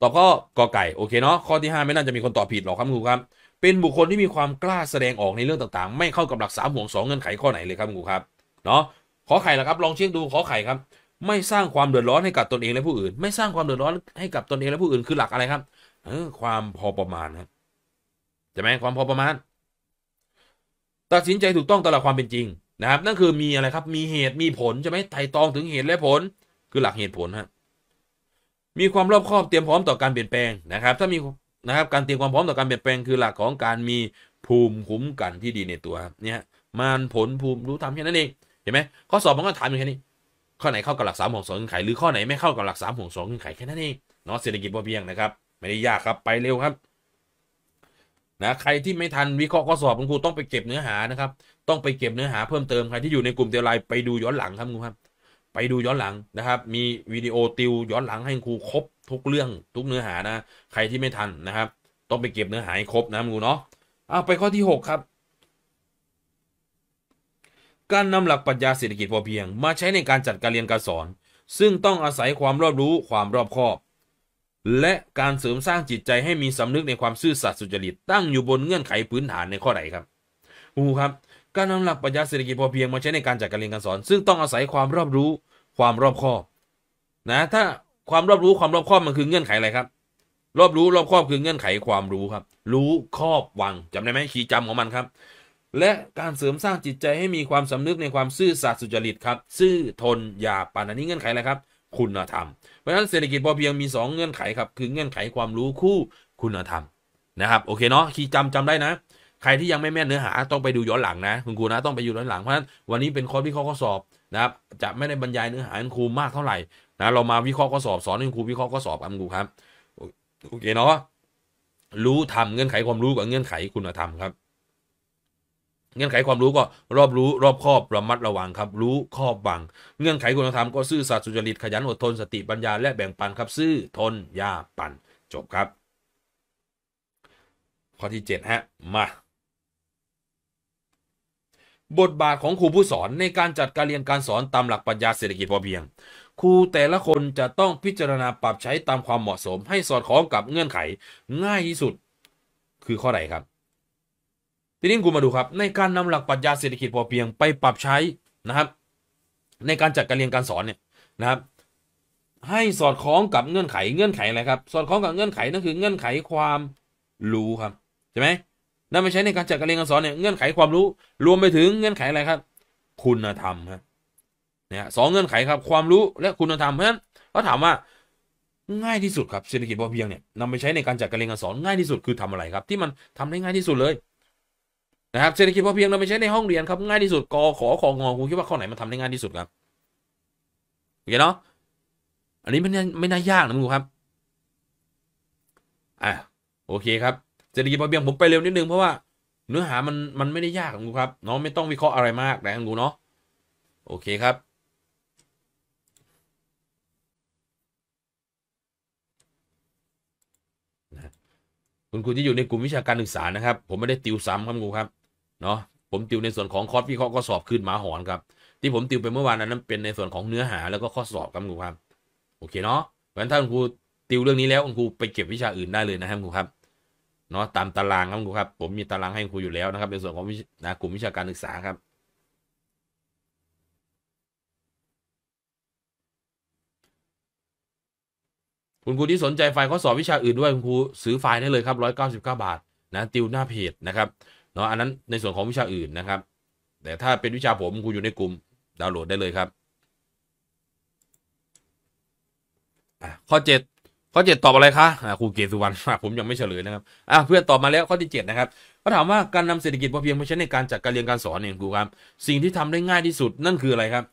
ตอบข้อกอไก่ โอเคเนาะข้อที่ 5 ไม่น่าจะมีคนตอบผิดหรอกครับคุณครับ เป็นบุคคลที่มีความกล้าแสดงออกในเรื่องต่างๆ ไม่เข้ากับหลักสามห่วงสองเงื่อนไขข้อไหนเลยครับคุณครับเนาะขอไข่ละครับ ลองเช็คดูขอไข่ครับไม่สร้างความเดือดร้อนให้กับตนเองและผู้อื่นไม่สร้างความเดือดร้อนให้กับตนเองและผู้อื่นคือหลักอะไรครับเออความพอประมาณครับจะไหมความพอประมาณ ตัดสินใจถูกต้องตามหลักความเป็นจริงนะครับ นั่นคือมีอะไรครับมีเหตุมีผลใช่ไหมไต่ตองถึงเหตุและผลคือหลักเหตุผลครับมีความรอบคอบเตรียมพร้อมต่อการเปลี่ยนแปลงนะครับ ถ้ามีนะครับการเตรียมความพร้อมต่อการเปลี่ยนแปลง คือหลักของการมีภูมิคุ้มกันที่ดีในตัวเนี่ยมานผลภูมิรู้ทำแค่นั้นเองเห็นไหมข้อสอบมันก็ถามอย่างนี้ข้อไหนเข้ากับหลักสามห่วงสองเงื่อนไขหรือข้อไหนไม่เข้ากับหลักสามห่วงสองเงื่อนไขแค่นั้นเองเนาะเศรษฐกิจพอเพียงนะครับ ไม่ได้ยากครับไปเร็วครับนะใครที่ไม่ทันวิเคราะห์ข้อสอบคุณครูต้องไปเก็บเนื้อหานะครับ ต้องไปเก็บเนื้อหาเพิ่มเติม ใครที่อยู่ในกลุ่มเตียวไลน์ไปดูย้อนหลังครับคุณครูครับไปดูย้อนหลังนะครับ มีวิดีโอติวย้อนหลังให้ครูครบ ทุกเรื่องทุกเนื้อหานะ ใครที่ไม่ทันนะครับ ต้องไปเก็บเนื้อหาให้ครบนะครูเนาะอ้าวไปข้อที่ 6 ครับการนำหลักปรัชญาเศรษฐกิจพอเพียงมาใช้ในการจัดการเรียนการสอน ซึ่งต้องอาศัยความรอบรู้ความรอบคอบ และการเสริมสร้างจิตใจให้มีสำนึกในความซื่อสัตย์สุจริต ตั้งอยู่บนเงื่อนไขพื้นฐานในข้อใดครับครูครับ การนำหลักปรัชญาเศรษฐกิจพอเพียงมาใช้ในการจัดการเรียนการสอน ซึ่งต้องอาศัยความรอบรู้ความรอบคอบ นะ ถ้าความรอบรู้ความรอบคอบมันคือเงื่อนไขอะไรครับ รอบรู้รอบคอบคือเงื่อนไขความรู้ครับ รู้ครอบวังจำได้ไหมขีจำของมันครับและการเสริมสร้างจิตใจให้มีความสำนึกในความซื่อสัตย์สุจริตครับซื่อทนอย่าปานนี้เงื่อนไขอะไรครับ คุณธรรมเพราะฉะนั้นเศรษฐกิจพอเพียงมี2เงื่อนไขครับคือเงื่อนไขความรู้คู่คุณธรรมนะครับโอเคเนาะคียจำจำได้นะ ใครที่ยังไม่แม่นเนื้อหาต้องไปดูย้อนหลังนะ คุณครูนะต้องไปอยู่ย้อนหลังเพราะฉะนั้น วันนี้เป็นข้อคราะ้อข้อสอบนะครับจะไม่ได้บรรยายเนื้อหาคุณครูมากเท่าไหร่นะเรามาวิเคราะห์ข้อสอบสอนคุณครูวิเคราะห์ข้อสอบคุณครูครับโอเคเนาะรู้ทำเงื่อนไขความรู้กับเงื่อนไขคุณธรรมครับเงื่อนไขความรู้ก็รอบรู้ รอบครอบระมัดระวังครับ รู้ ครอบบังเงื่อนไขคุณธรรมก็ ซื่อสัตย์สุจริตขยันอดทนสติปัญญา และแบ่งปันครับ ซื่อทน ยาปันจบครับ ข้อที่ 7 ฮะ มา บทบาทของครูผู้สอนในการจัดการเรียนการสอนตามหลักปัญญาเศรษฐกิจพอเพียงครูแต่ละคนจะต้องพิจารณาปรับใช้ตามความเหมาะสม ให้สอดคล้องกับเงื่อนไขง่ายที่สุด คือข้อใดครับทีนี้กูมาดูครับ ในการนำหลักปรัชญาเศรษฐกิจพอเพียง ไป ปรับใช้นะครับในการจัดการเรียนการสอนเนี่ยนะครับให้สอดคล้องกับเงื่อนไขเงื่อนไขอะไรครับสอดคล้องกับเงื่อนไขนั่นคือเงื่อนไขความรู้ครับใช่ไหมนำไปใช้ ในการจัดการเรียนการสอนเนี่ยเงื่อนไขความรู้ รวมไปถึงเงื่อนไขอะไรครับคุณธรรมครับเนี่ยสองเงื่อนไขครับความรู้และคุณธรรม เพราะฉะนั้นก็ถามว่าง่ายที่สุดครับเศรษฐกิจพอเพียงเนี่ยนำไปใช้ในการจัดการเรียนการสอน ง่ายที่สุดคือทำอะไรครับที่มันทำได้ง่ายที่สุดเลยนะครับเศรษฐกิจพอเพียงเราไปใช้ในห้องเรียนครับ ง่ายที่สุดกอขอของงอคุณคิดว่าข้อไหนมันทำาได้ง่ายที่สุดครับโอเคเนาะอันนี้มันไม่น่ายากนะมึงครับอ่ะโอเคครับเศรษฐกิจพอเพียงผมไปเร็วนิดนึงเพราะว่า เนื้อหามันมันไม่ได้ยากของกูครับเนาะไม่ต้องวิเคราะห์อะไรมากนะกูเนาะโอเคครับคุณครูที่อยู่ในกลุ่มวิชาการศึกษานะครับ ผมไม่ได้ติวซ้ำครับครูครับเนาะผมติวในส่วนของคอร์สวิเคราะห์ก็สอบขึ้นหมาหอนครับ ที่ผมติวไปเมื่อวานนั้นเป็นในส่วนของเนื้อหาแล้วก็ข้อสอบครับคุณครับโอเคเนาะเพราะฉะนั้นถ้าคุณครูติวเรื่องนี้แล้วคุณครูไปเก็บวิชาอื่นได้เลยนะครับคุณครับเนาะตามตารางครับคุณครับ ผมมีตารางให้ครูอยู่แล้วนะครับในส่วนของนะกลุ่มวิชาการศึกษาครับคุณครูที่สนใจไฟล์ข้อสอบวิชาอื่นด้วยคุณครูซื้อไฟล์ได้เลยครับ 199 บาทนะติวหน้าเพจนะครับเนาะอันนั้นในส่วนของวิชาอื่นนะครับ แต่ถ้าเป็นวิชาผมคุณอยู่ในกลุ่มดาวน์โหลดได้เลยครับข้อ 7 ข้อ 7 ตอบอะไรคะครูเกศวรรณผมยังไม่เฉลยนะครับเพื่อนตอบมาแล้วข้อที่ 7 นะครับเขาถามว่าการนำเศรษฐกิจพอเพียงมาใช้ในการจัดการเรียนการสอนเนี่ยครูครับสิ่งที่ทำได้ง่ายที่สุดนั่นคืออะไรครับ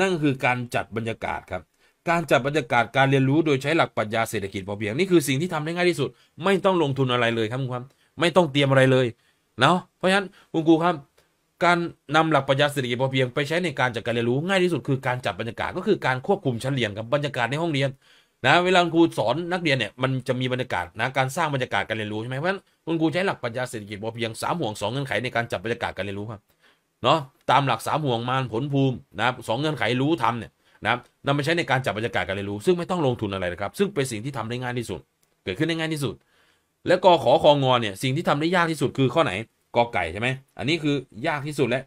นั่นคือการจัดบรรยากาศครับ การจัดบรรยากาศการเรียนรู้โดยใช้หลักปรัชญาเศรษฐกิจพอเพียงนี่คือ สิ่งที่ทำได้ง่ายที่สุด ไม่ต้องลงทุนอะไรเลยครับคุณครับไม่ต้องเตรียมอะไรเลยเนาะเพราะฉะนั้นคุณครูครับ การนำหลักปรัชญาเศรษฐกิจพอเพียงไปใช้ในการจัดการเรียนรู้ง่ายที่สุด คือการจับบรรยากาศก็คือการควบคุมชั้นเรียนกับบรรยากาศในห้องเรียนนะเวลาครูสอนนักเรียนเนี่ยมันจะมีบรรยากาศนะการสร้างบรรยากาศการเรียนรู้ใช่ไหมเพราะฉะนั้นคุณครูใช้หลักปรัชญาเศรษฐกิจพอเพียงสามห่วงสองเงื่อนไขในการจับบรรยากาศการเรียนรู้ครับเนาะตามหลักสามห่วงมานผลภูมินะสองเงื่อนไขรู้ทำเนี่ยนะนำไปใช้ในการจับบรรยากาศการเรียนรู้ซึ่งไม่ต้องลงทุนอะไรนะครับ ซึ่งเป็นสิ่งที่ทำได้ง่ายที่สุด เกิดขึ้นได้ง่ายที่สุดและกอขอคองอนเนี่ยสิ่งที่ทำได้ยากที่สุดคือข้อไหนกอไก่ใช่ไหมอันนี้คือยากที่สุดแล้ว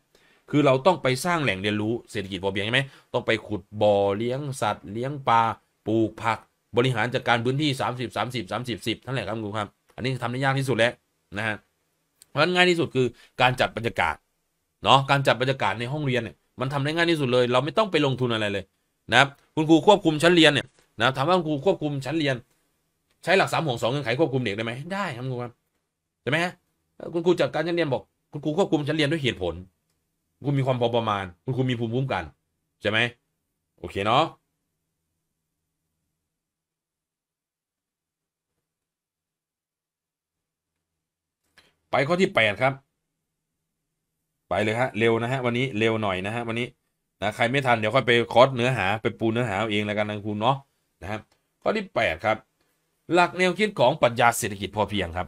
คือเราต้องไปสร้างแหล่งเรียนรู้ เศรษฐกิจพอเพียงใช่ไหมต้องไปขุดบ่อเลี้ยงสัตว์ เลี้ยงปลาปลูกผัก บริหารจัดการพื้นที่ 30 30 30 10ทั้งแหลยครับคุณครับ อันนี้ทำได้ยากที่สุดแล้วนะฮะเพราะง่ายที่สุดคือการจัดบรรยากาศเนาะการจัดบรรยากาศในห้องเรียนเนี่ยมันทำได้ง่ายที่สุดเลย เราไม่ต้องไปลงทุนอะไรเลยนะครับคุณครูควบคุมชั้นเรียนเนี่ยนะถามว่าคุณครูควบคุมชั้นเรียนใช้หลักสามหงสองเงินไขควบคุมเด็กได้ไหมได้ครับคุณครับใช่ไหมฮะคุณครูจัดการชั้นเรียนบอกคุณครูควบคุมชั้นเรียนด้วยเหตุผล คุณมีความพอประมาณ คุณครูมีภูมิคุ้มกันใช่ไหมโอเคเนาะไปข้อที่แปดครับ ไปเลยฮะเร็วนะฮะวันนี้เร็วหน่อยนะฮะวันนี้นะใครไม่ทันเดี๋ยวค่อยไปคอร์สเนื้อหาไปปูเนื้อหา เองแล้วกันนะคุณเนาะนะครับ ข้อที่แปดครับหลักแนวคิดของปรัชญาเศรษฐกิจพอเพียงครับ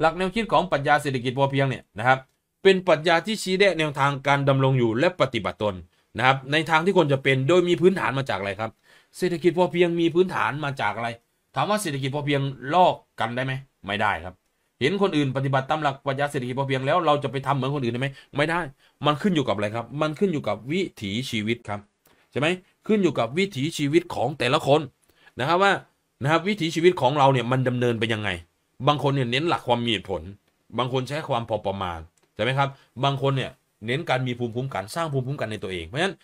หลักแนวคิดของปรัชญาเศรษฐกิจพอเพียงเนี่ยนะครับ เป็นปรัชญาที่ชี้แนะแนวทางการดำรงอยู่และปฏิบัติตนนะครับในทางที่ควรจะเป็นโดยมีพื้นฐานมาจากอะไรครับ เศรษฐกิจพอเพียงมีพื้นฐานมาจากอะไรถามว่าเศรษฐกิจพอเพียงลอกกันได้ไหมไม่ได้ครับ เห็นคนอื่นปฏิบัติตามหลักปรัชญาเศรษฐกิจพอเพียงแล้วเราจะไปทำเหมือนคนอื่นได้ไหมไม่ได้ มันขึ้นอยู่กับอะไรครับ มันขึ้นอยู่กับวิถีชีวิตครับใช่ไหมขึ้นอยู่กับวิถีชีวิตของแต่ละคนนะครับว่านะครับวิถีชีวิตของเราเนี่ยมันดำเนินไปยังไง บางคนเนี่ยเน้นหลักความมีผล บางคนใช้ความพอประมาณใช่ไหมครับ บางคนเนี่ยเน้นการมีภูมิคุ้มกันสร้างภูมิคุ้มกันในตัวเอง เพราะฉะนั้น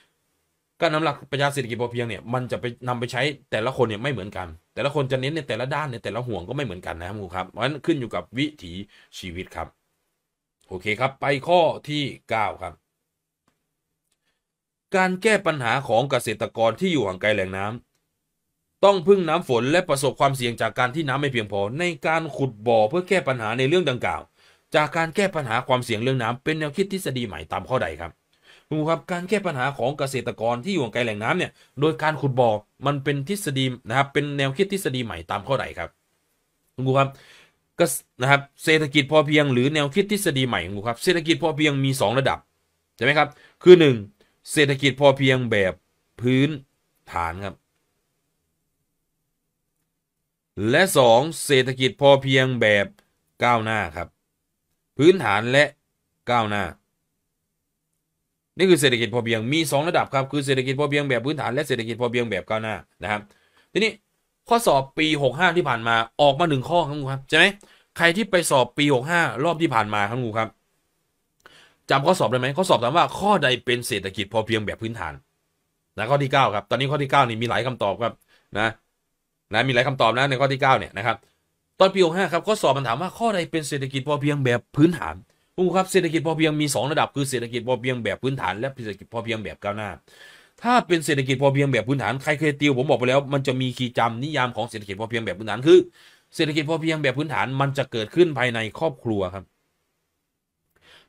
การนำหลักปรัชญาเศรษฐกิจพอเพียงเนี่ยมันจะไปนำไปใช้แต่ละคนเนี่ยไม่เหมือนกัน แต่ละคนจะเน้นในแต่ละด้านในแต่ละห่วงก็ไม่เหมือนกันนะครับครูครับเพราะฉะนั้นขึ้นอยู่กับวิถีชีวิตครับโอเคครับ ไปข้อที่ 9 ครับการแก้ปัญหาของเกษตรกรที่อยู่ห่างไกลแหล่งน้ำ ต้องพึ่งน้ำฝนและประสบความเสี่ยงจากการที่น้ำไม่เพียงพอ ในการขุดบ่อเพื่อแก้ปัญหาในเรื่องดังกล่าว จากการแก้ปัญหาความเสี่ยงเรื่องน้ำ เป็นแนวคิดทฤษฎีใหม่ตามข้อใดครับคุณครับ การแก้ปัญหาของเกษตรกรที่อยู่ห่างไกลแหล่งน้ำเนี่ยโดยการขุดบ่อมันเป็นทฤษฎีนะครับเป็นแนวคิดทฤษฎีใหม่ตามข้อใดครับคุณครูครับนะครับเศรษฐกิจพอเพียงหรือแนวคิดทฤษฎีใหม่ของูครับเศรษฐกิจพอเพียงมี 2 ระดับใช่ไหมครับคือ 1เศรษฐกิจพอเพียงแบบพื้นฐานครับ และ 2. เศรษฐกิจพอเพียงแบบก้าวหน้าครับ พื้นฐานและก้าวหน้า นี่คือเศรษฐกิจพอเพียงมี 2 ระดับครับคือเศรษฐกิจพอเพียงแบบพื้นฐานและเศรษฐกิจพอเพียงแบบก้าวหน้านะครับทีนี้ข้อสอบปี 65 ที่ผ่านมาออกมา 1 ข้อครับครูครับใช่ไหมใครที่ไปสอบปี65รอบที่ผ่านมาครับครูครับจำข้อสอบได้ไหมข้อสอบถามว่าข้อใดเป็นเศรษฐกิจพอเพียงแบบพื้นฐานนะข้อที่9ครับ ตอนนี้ข้อที่9นี่มีหลายคำตอบครับนะนะมีหลายคำตอบนะในข้อที่9เนี่ยนะครับ ตอนปีหกครับข้อสอบมันถามว่าข้อใดเป็นเศรษฐกิจพอเพียงแบบพื้นฐานคุณครับเศรษฐกิจพอเพียงมี 2 ระดับคือเศรษฐกิจพอเพียงแบบพื้นฐานและเศรษฐกิจพอเพียงแบบก้าวหน้า ถ้าเป็นเศรษฐกิจพอเพียงแบบพื้นฐานใครเคยติวผมบอกไปแล้วมันจะมีคีย์จำนิยามของเศรษฐกิจพอเพียงแบบพื้นฐานคือเศรษฐกิจพอเพียงแบบพื้นฐานมันจะเกิดขึ้นภายในครอบครัวครับ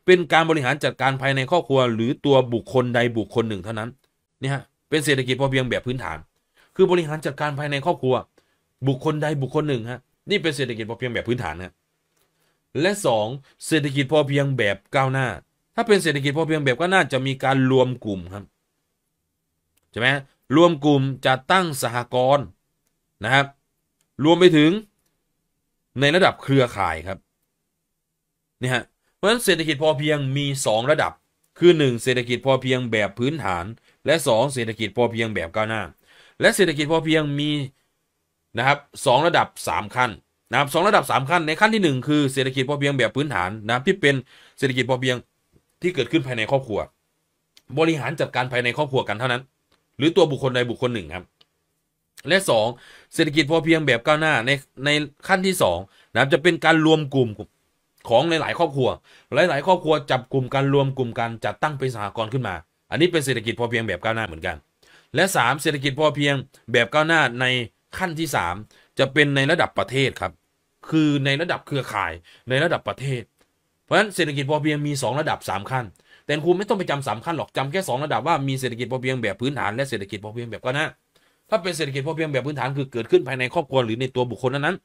เป็นการบริหารจัดการภายในครอบครัวหรือตัวบุคคลใดบุคคลหนึ่งเท่านั้นเนี่ยเป็นเศรษฐกิจพอเพียงแบบพื้นฐาน คือบริหารจัดการภายในครอบครัว บุคคลใดบุคคลหนึ่งฮะนี่เป็นเศรษฐกิจพอเพียงแบบพื้นฐานนะและ 2. เศรษฐกิจพอเพียงแบบก้าวหน้า ถ้าเป็นเศรษฐกิจพอเพียงแบบก้าวหน้าจะมีการรวมกลุ่มครับใช่ไหมรวมกลุ่มจะตั้งสหกรณ์นะครับรวมไปถึงในระดับเครือข่ายครับนี่ฮะเพราะฉะนั้นเศรษฐกิจพอเพียงมี 2 ระดับ คือ 1 เศรษฐกิจพอเพียงแบบพื้นฐาน และ 2 เศรษฐกิจพอเพียงแบบก้าวหน้า และเศรษฐกิจพอเพียงมีนะครับสระดับ3 ขั้นนะครับสระดับ3 ขั้นในขั้นที่ 1 คือเศรษฐกิจพอเพียงแบบพื้นฐานนะที่เป็นเศรษฐกิจพอเพียงที่เกิดขึ้นภายในครอบครัว บริหารจัดการภายในครอบครัวกันเท่านั้น หรือตัวบุคคลใดบุคคลหนึ่งครับและ 2 เศรษฐกิจพอเพียงแบบก้าวหน้าในในขั้นที่ 2นะครับจะเป็นการรวมกลุ่มของหลายๆ ครอบครัว หลาย ๆ ครอบครัวจับกลุ่มกัน รวมกลุ่มกันจัดตั้งเป็นสหกรณ์ขึ้นมา อันนี้เป็นเศรษฐกิจพอเพียงแบบก้าวหน้าเหมือนกัน และ 3 เศรษฐกิจพอเพียงแบบก้าวหน้าในขั้นที่ 3 จะเป็นในระดับประเทศครับ คือในระดับเครือข่ายในระดับประเทศ เพราะฉะนั้นเศรษฐกิจพอเพียงมี2ระดับ3ขั้น แต่คุณไม่ต้องไปจำสามขั้นหรอกจำแค่2 ระดับว่ามีเศรษฐกิจพอเพียงแบบพื้นฐานและเศรษฐกิจพอเพียงแบบก้าวหน้า ถ้าเป็นเศรษฐกิจพอเพียงแบบพื้นฐานคือเกิดขึ้นภายในครอบครัวหรือในตัวบุคคลนั้น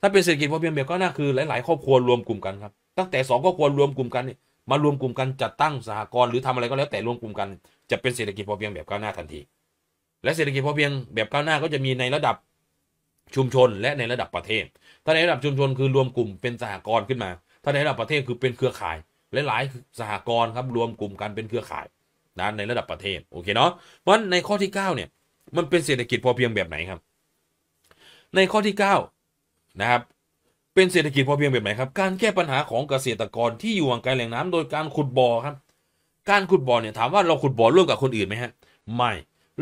ถ้าเป็นเศรษฐกิจพอเพียงแบบก้าวหน้าคือ หลาย ๆ ครอบครัวรวมกลุ่มกันครับตั้งแต่สองครอบครัวรวมกลุ่มกันนี่มารวมกลุ่มกันจัดตั้งสหกรณ์หรือทำอะไรก็แล้วแต่รวมกลุ่มกันจะเป็นเศรษฐกิจพอเพียงแบบก้าวหน้าทันที และเศรษฐกิจพอเพียงแบบก้าวหน้าก็จะมีในระดับชุมชนและในระดับประเทศ ถ้าในระดับชุมชนคือรวมกลุ่มเป็นสหกรณ์ขึ้นมา ถ้าในระดับประเทศคือเป็นเครือข่ายหลายๆสหกรณ์ครับรวมกลุ่มกันเป็นเครือข่ายนะในระดับประเทศโอเคเนาะเพราะในข้อที่9เนี่ย มันเป็นเศรษฐกิจพอเพียงแบบไหนครับ ในข้อที่9นะครับเป็นเศรษฐกิจพอเพียงแบบไหนครับการแก้ปัญหาของเกษตรกรที่อยู่ห่างไกลแหล่งน้ำ โดยการขุดบ่อครับการขุดบ่อเนี่ยถามว่าเราขุดบ่อร่วมกับคนอื่นไหมฮะไม่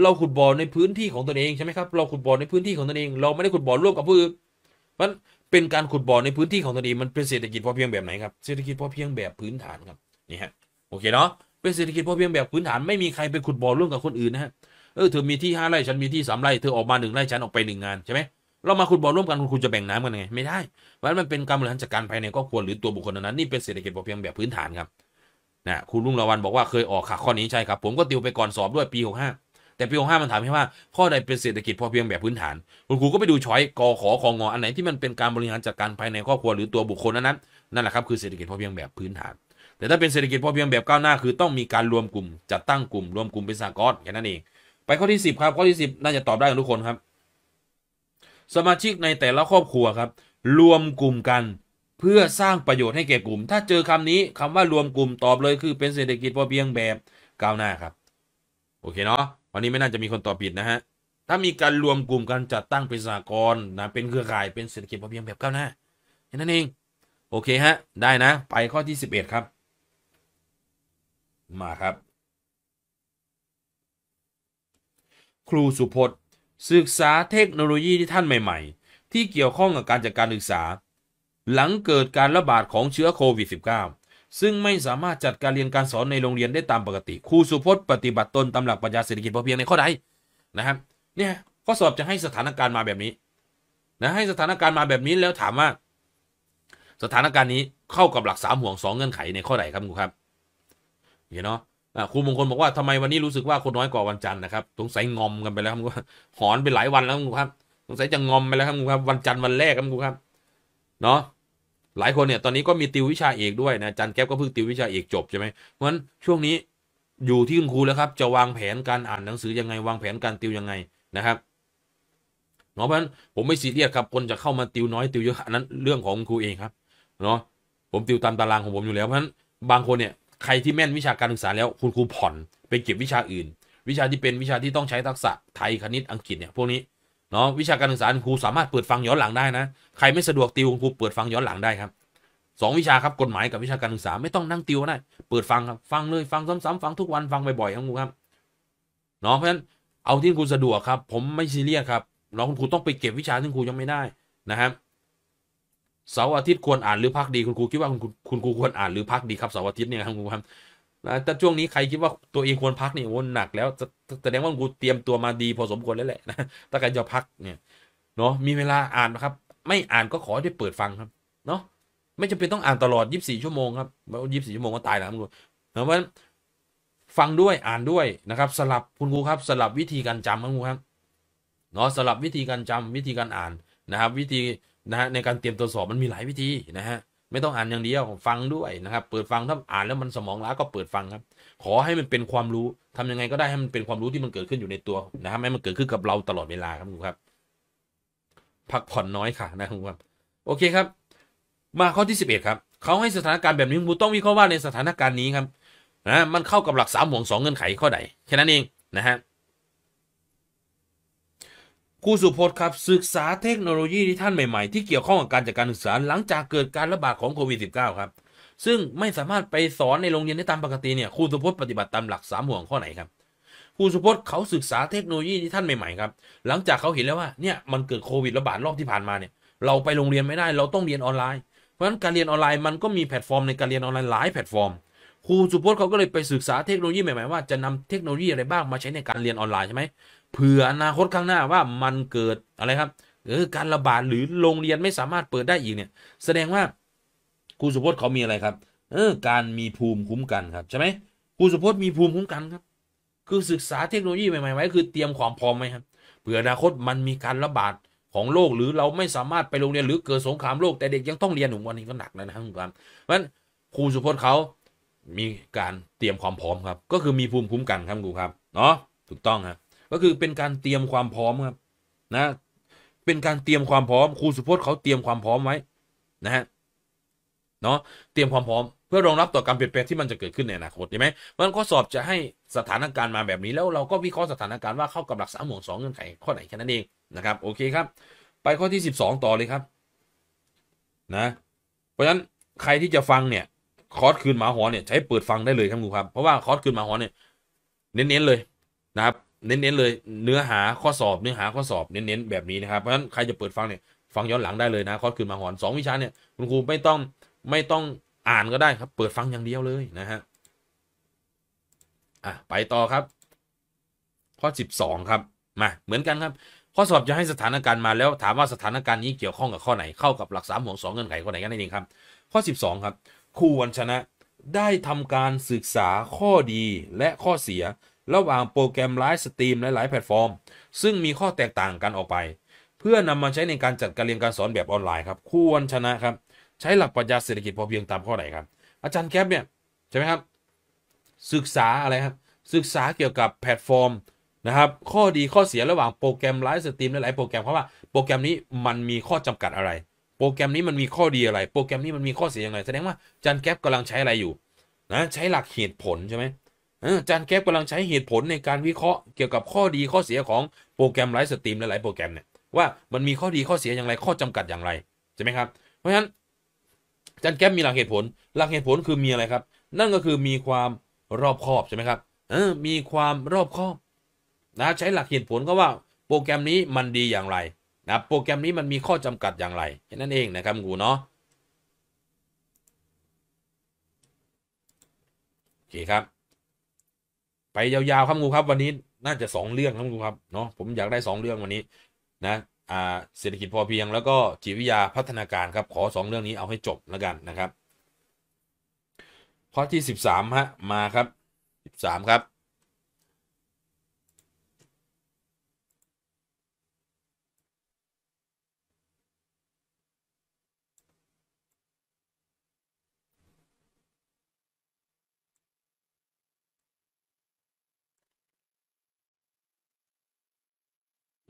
เราขุดบ่อในพื้นที่ ของตนเองใช่ไหมครับเราขุดบ่อในพื้นที่ของตนเองเราไม่ได้ขุดบ่อร่วมกับผู้อื่นมันเป็นการขุดบ่อในพื้นที่ของตนเองมันเป็นเศรษฐกิจพอเพียงแบบไหนครับเศรษฐกิจพอเพียงแบบพื้นฐานครับนี่ฮะโอเค เนาะ เป็นเศรษฐกิจพอเพียงแบบพื้นฐานไม่มีใครไปขุดบ่อร่วมกับคนอื่นนะฮะเออเธอมีที่ห้าไร่ฉันมีที่สามไร่เธอออกมาหนึ่งไร่ฉันออกไปหนึ่งงานใช่ไหมเรามาขุดบ่อร่วมกันคุณจะแบ่งน้ำกันไงไม่ได้เพราะมันเป็นการบริหารจัดการภายในครอบครัวหรือตัวบุคคลนั้นนี่เป็นเศรษฐกิจพอเพียงแบบพื้นฐานครับนะคุณลุงละวันบอกว่าเคยออกข่ข้อนี้ใช่ครับผมก็ติวไปก่อนสอบด้วยปีหกห้าแต่ปีหกห้ามันถามให้ว่าข้อใดเป็นเศรษฐกิจพอเพียงแบบพื้นฐาน คุณครูก็ไปดูช้อยกอขอของงออันไหนที่มันเป็นการบริหารจัดการภายในครอบครัวหรือตัวบุคคลนั้นนั่นแหละครับคือเศรษฐกิจพอเพียงแบบพื้นฐานแต่ถ้าเป็นเศรษฐกิจพอเพียงแบบก้าวหน้าคือต้องมีการรวมกลุ่มจัดตั้งกลุ่มรวมกลุ่มเป็นสากลแค่นั้นเอง ไปข้อที่ 10ครับข้อที่10น่าจะตอบได้กัทุกคนครับสมาชิกในแต่ละครอบครัว ครับ รวมกลุ่มกันเพื่อสร้างประโยชน์ให้แก่กลุ่ม ถ้าเจอคำนี้คำว่ารวมกลุ่มตอบเลยคือเป็นเศรษฐกิจ พอเพียงแบบก้าวหน้า ครับ โอเค เนาะวันนี้ไม่น่าจะมีคนตอบผิด นะฮะ ถ้ามีการรวมกลุ่ม กันจัดตั้งเป็นสากรนะเป็นเครือข่ายเป็นเศรษฐกิจพอเพียงแบบก้าวหน้าแค่นั้นเองโอเคฮะได้นะไปข้อที่สิบเอ็ดครับมาครับครูสุพจน์ศึกษาเทคโนโลยีที่ท่านใหม่ๆ ที่เกี่ยวข้องกับการจัดการศึกษาหลังเกิดการระบาดของเชื้อโควิด -19 ซึ่งไม่สามารถจัดการเรียนการสอนในโรงเรียนได้ตามปกติครูสุพจน์ปฏิบัติตนตามหลักปัญญาเศรษฐกิจพอเพียงในข้อใดนะครับเนี่ยข้อสอบจะให้สถานการณ์มาแบบนี้นะให้สถานการณ์มาแบบนี้แล้วถามว่าสถานการณ์นี้เข้ากับหลักสามห่วงสองเงื่อนไขในข้อใดครับครูครับเห็นเนาะครูมงคลบอกว่าทำไมวันนี้รู้สึกว่าคนน้อยกว่าวันจันทร์นะครับ สงสัยงอมกันไปแล้วครับหอนไปหลายวันแล้วครับ สงสัยจะงอมไปแล้วครับครับวันจันทร์วันแรกครับครูครับเนาะหลายคนเนี่ยตอนนี้ก็มีติววิชาเอกด้วยนะจันแก๊บก็เพิ่งติววิชาเอกจบใช่ไหมเพราะฉะนั้นช่วงนี้อยู่ที่คุณครูแล้วครับจะวางแผนการอ่านหนังสือ ยังไงวางแผนการติวยังไงนะครับเนาะเพราะฉะนั้นผมไม่ซีเรียสครับคนจะเข้ามาติวน้อยติวเยอะนนั้นเรื่องของครูเองครับ เนาะผมติวตามตารางของผมอยู่แล้ว เพราะฉะนั้นบางคนเนี่ยใครที่แม่นวิชาการศึกษาแล้วคุณครูผ่อน ไปเก็บวิชาอื่น วิชาที่เป็นวิชาที่ต้องใช้ทักษะไทยคณิตอังกฤษเนี่ยพวกนี้เนาะวิชาการศึกษาครูสามารถเปิดฟังย้อนหลังได้นะใครไม่สะดวกติวครูเปิดฟังย้อนหลังได้ครับสองวิชาครับกฎหมายกับวิชาการศึกษาไม่ต้องนั่งติวได้เปิดฟังครับฟังเลยฟังซ้ำๆฟังทุกวันฟังบ่อยๆครับครูครับเนาะเพราะฉะนั้นเอาที่คุณสะดวกครับ ผมไม่ซีเรียสครับเนาะคุณครูต้องไปเก็บวิชาที่ครูยังไม่ได้นะครับเสาร์อาทิตย์ควรอ่านหรือพักดีคุณครูคิดว่าคุณคุณครูควรอ่านหรือพักดีครับเสาร์อาทิตย์เนี่ยครับคุณครูครับแต่ช่วงนี้ใครคิดว่าตัวเองควรพักเนี่ยโอหนัก แล้วแสดงว่าคุณูเตรียมตัวมาดี พอสมควรแล้วแหละนะถ้าใครจะพักเนี่ย เนาะมีเวลาอ่านนะครับ ไม่อ่านก็ขอได้เปิดฟังครับ เนาะไม่จำเป็นต้องอ่านตลอด24ชั่วโมงครับยี่สิบสี่ชั่วโมงก็ตายแล้วครับคุณเพราะฉะนั้นฟังด้วยอ่านด้วยนะครับสลับคุณครูครับสลับวิธีการจำครับคุณครูครับเนาะสลับวิธีการจำ วิธีการอ่านนะครับ วิธีนะฮะในการเตรียมตัวสอบมันมีหลายวิธีนะฮะไม่ต้องอ่านอย่างเดียวฟังด้วยนะครับ เปิดฟังถ้าอ่านแล้วมันสมองล้าก็เปิดฟังครับ ขอให้มันเป็นความรู้ทำยังไงก็ได้ให้มันเป็นความรู้ที่มันเกิดขึ้นอยู่ในตัวนะครับให้มันเกิดขึ้นกับเราตลอดเวลาครับคุณครับพักผ่อนน้อยค่ะนะครับ โอเคครับ มาข้อที่สิบเอ็ดครับเขาให้สถานการณ์แบบนี้คุณต้องวิเคราะห์ว่าในสถานการณ์นี้ครับนะมันเข้ากับหลักสามห่วงสองเงื่อนไขข้อใดแค่นั้นเองนะฮะครูสุพจน์ครับศึกษาเทคโนโลยีที่ท่านใหม่ๆ ที่เกี่ยวข้องกับการจัดการศึกษาหลังจากเกิดการระบาดของโควิด -19 ครับซึ่งไม่สามารถไปสอนในโรงเรียนได้ตามปกติเนี่ยครูสุพจน์ปฏิบัติตามหลัก3ห่วงข้อไหนครับครูสุพจน์เขาศึกษาเทคโนโลยีที่ท่านใหม่ๆ ครับหลังจากเขาเห็นแล้วว่าเนี่ยมันเกิดโควิดระบาดรอบที่ผ่านมาเนี่ยเราไปโรงเรียนไม่ได้เราต้องเรียนออนไลน์ เพราะฉะนั้นการเรียนออนไลน์มันก็มีแพลตฟอร์มในการเรียนออนไลน์หลายแพลตฟอร์มครูสุพจน์เขาก็เลยไปศึกษาเทคโนโลยีใหม่ๆว่าจะนำเทคโนโลยีอะไรบ้างมาใช้ในการเรียนออนไลน์ใช่ไหมเผื่ออนาคตข้างหน้าว่ามันเกิดอะไรครับเออการระบาดหรือโรงเรียนไม่สามารถเปิดได้อีกเนี่ย แสดงว่าครูสุพจน์เขามีอะไรครับ เออการมีภูมิคุ้มกันครับใช่ไหมครูสุพจน์มีภูมิคุ้มกันครับ คือศึกษาเทคโนโลยีใหม่ๆไว้คือเตรียมความพร้อมไหมครับเผื่ออนาคตมันมีการระบาดของโลกหรือเราไม่สามารถไปโรงเรียนหรือเกิดสงครามโลก แต่เด็กยังต้องเรียนหนุ่มวันนี้ก็หนักนะครับคุับมเพราะฉะนั้นครูสุพจน์เขามีการเตรียมความพร้อมครับ ก็คือมีภูมิคุ้มกันครับครูครับเนาะถูกต้องครับก็คือเป็นการเตรียมความพร้อมครับนะ เป็นการเตรียมความพร้อมครูสุพจน์เขาเตรียมความพร้อมไว้นะฮะเนาะเตรียมความพร้อมเพื่อรองรับต่อการเปลี่ยนแปลงที่มันจะเกิดขึ้นในอนาคตใช่ไหมมันก็สอบจะให้สถานการณ์มาแบบนี้แล้วเราก็วิเคราะห์สถานการณ์ว่าเข้ากับหลักสามหมวงสองเงื่อนไขข้อไหนแค่นั้นเองนะครับโอเคครับไปข้อที่สสิบองต่อเลยครับนะ เพราะฉะนั้นใครที่จะฟังเนี่ย คอร์สคืนหมาหอนเนี่ยใช้เปิดฟังได้เลยครับครูครับเพราะว่าคอร์สคืนหมาหอนเนี่ยเน้นๆเลยนะครับเน้นๆเลย เนื้อหาข้อสอบเนื้อหาข้อสอบเน้นๆแบบนี้นะครับเพราะฉะนั้นใครจะเปิดฟังเนี่ยฟังย้อนหลังได้เลยนะคอร์สคืนมาหอนสองวิชาเนี่ยคุณครูไม่ต้องไม่ต้องอ่านก็ได้ครับ เปิดฟังอย่างเดียวเลยนะฮะอ่ะไปต่อครับ ข้อ12ครับมาเหมือนกันครับข้อสอบจะให้สถานการณ์มาแล้ว ถามว่าสถานการณ์นี้เกี่ยวข้องกับข้อไหนเข้ากับหลักสามห่วงสองเงื่อนไขข้อไหนกันนั่นเองครับข้อ 12 ครับครูวันชนะได้ทำการศึกษาข้อดีและข้อเสียระหว่างโปรแกรมไลฟ์สตรีมหลายๆแพลตฟอร์ม ซึ่งมีข้อแตกต่างกันออกไป เพื่อนำมาใช้ในการจัดการเรียนการสอนแบบออนไลน์ครับควรชนะครับ ใช้หลักปรัชญาเศรษฐกิจพอเพียงตามข้อไหนครับ อาจารย์แคปเนี่ย ใช่ไหมครับ ศึกษาอะไรครับ ศึกษาเกี่ยวกับแพลตฟอร์มนะครับข้อดีข้อเสียระหว่างโปรแกรมไลฟ์สตรีมหลายๆโปรแกรมเพราะว่าโปรแกรมนี้มันมีข้อจำกัดอะไร โปรแกรมนี้มันมีข้อดีอะไร โปรแกรมนี้มันมีข้อเสียอย่างไรแสดงว่าอาจารย์แคปกำลังใช้อะไรอยู่นะใช้หลักเหตุผลใช่ไหมอาจารย์แก๊ปกำลังใช้เหตุผลในการวิเคราะห์เกี่ยวกับข้อดีข้อเสียของโปรแกรมไลฟ์สตรีมและหลายโปรแกรมเนี่ยว่ามันมีข้อดีข้อเสียอย่างไรข้อจำกัดอย่างไรใช่ไหมครับเพราะฉะนั้นอาจารย์แก๊ปมีหลักเหตุผล หลักเหตุผลคือมีอะไรครับ นั่นก็คือมีความรอบคอบใช่ไหมครับเออมีความรอบคอบนะใช้หลักเหตุผลก็ว่าโปรแกรมนี้มันดีอย่างไร นะโปรแกรมนี้มันมีข้อจำกัดอย่างไรแค่นั่นเองนะครับกูเนาะโอเคครับไปยาวๆครับงูครับวันนี้น่าจะ 2 เรื่องครับงูครับเนาะผมอยากได้ 2 เรื่องวันนี้นะ อ่าเศรษฐกิจพอเพียงแล้วก็จิตวิทยาพัฒนาการครับ ขอ 2 เรื่องนี้เอาให้จบแล้วกันนะครับข้อที่ 13 ฮะ มาครับ 13 ครับ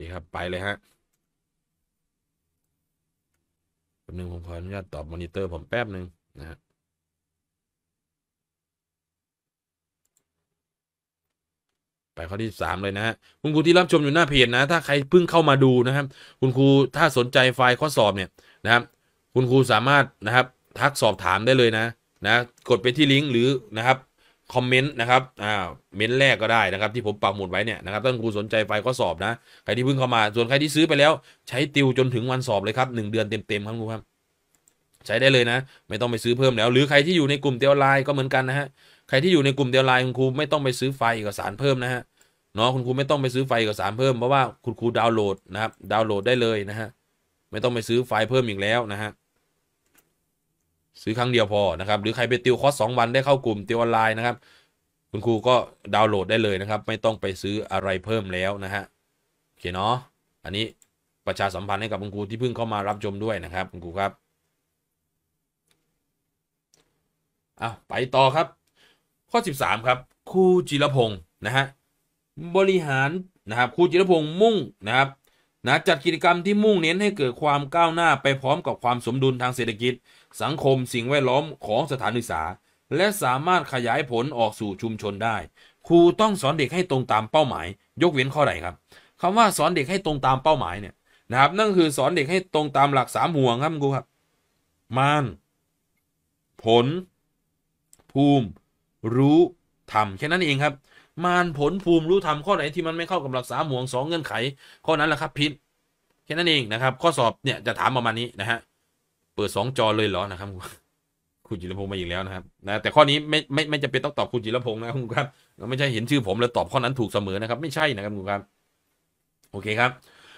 ีครับไปเลยฮะ แป๊บนึงผมขออนุญาตตอบมอนิเตอร์ผมแป๊บนึงนะฮะ ไปข้อที่ 3 เลยนะฮะคุณครูที่รับชมอยู่หน้าเพจนะ ถ้าใครเพิ่งเข้ามาดูนะครับ คุณครูถ้าสนใจไฟล์ข้อสอบเนี่ยนะครับ คุณครูสามารถนะครับทักสอบถามได้เลยนะ นะ กดไปที่ลิงก์หรือนะครับคอมเมนต์นะครับ อ่า เม้นแรกก็ได้นะครับที่ผมปักหมุดไว้เนี่ยนะครับต้าครูสนใจไฟก็สอบนะ ใครที่เพิ่งเข้ามา ส่วนใครที่ซื้อไปแล้ว ใช้ติวจนถึงวันสอบเลยครับหนึ่งเดือนเต็มๆครับครูครับ ใช้ได้เลยนะ ไม่ต้องไปซื้อเพิ่มแล้ว หรือใครที่อยู่ในกลุ่มเตียวไลน์ก็เหมือนกันนะฮะใครที่อยู่ในกลุ่มเตียวไลน์คุณครูไม่ต้องไปซื้อไฟเอกสารเพิ่มนะฮะเนาะคุณครูไม่ต้องไปซื้อไฟเอกสารเพิ่มเพราะว่าคุณครูดาวน์โหลดนะครับดาวน์โหลดได้เลยนะฮะไม่ต้องไปซื้อไฟเพิ่มอีกแล้วนะฮะซื้อครั้งเดียวพอนะครับหรือใครไปติวคอร์สสวันได้เข้ากลุ่มติวออนไลน์นะครับคุณครูก็ดาวน์โหลดได้เลยนะครับไม่ต้องไปซื้ออะไรเพิ่มแล้วนะฮะโอเคเนาะอันนี้ประชาสัมพันธ์ให้กับคุณครูที่เพิ่งเข้ามารับชมด้วยนะครับคุณครูครับอ้าไปต่อครับข้อ 13 ครับครูจิรพงศ์นะฮะบริหารนะครับครูจิรพงศ์มุ่งนะครับนะจัดกิจกรรมที่มุ่งเน้นให้เกิดความก้าวหน้าไปพร้อมกับความสมดุลทางเศรษฐกิจสังคมสิ่งแวดล้อมของสถานศึกษา และสามารถขยายผลออกสู่ชุมชนได้ครูต้องสอนเด็กให้ตรงตามเป้าหมาย ยกเว้นข้อ ใด ครับ คำว่าสอนเด็กให้ตรงตามเป้าหมายเนี่ยนะครับ นั่นคือสอนเด็กให้ตรงตามหลักสามห่วงครับครูครับ มานผล ภูมิ รู้ทำแค่นั้นเองครับ มานผลภูมิรู้ทำข้อไหนที่มันไม่เข้ากับหลักสามห่วงสองเงื่อนไข ข้อนั้นแหละครับพิษแค่นั้นเองนะครับ ข้อสอบเนี่ยจะถามประมาณนี้นะฮะเปิดสองจอเลยเหรอนะครับคุณจิรพงศ์มาอีกแล้วนะครับนะแต่ข้อนี้ไม่ไม่ไม่จะเป็นต้องตอบคุณจิรพงศ์นะครับคุณครับไม่ใช่เห็นชื่อผมแล้วตอบข้อนั้นถูกเสมอนะครับไม่ใช่นะครับคุณครับโอเคครับ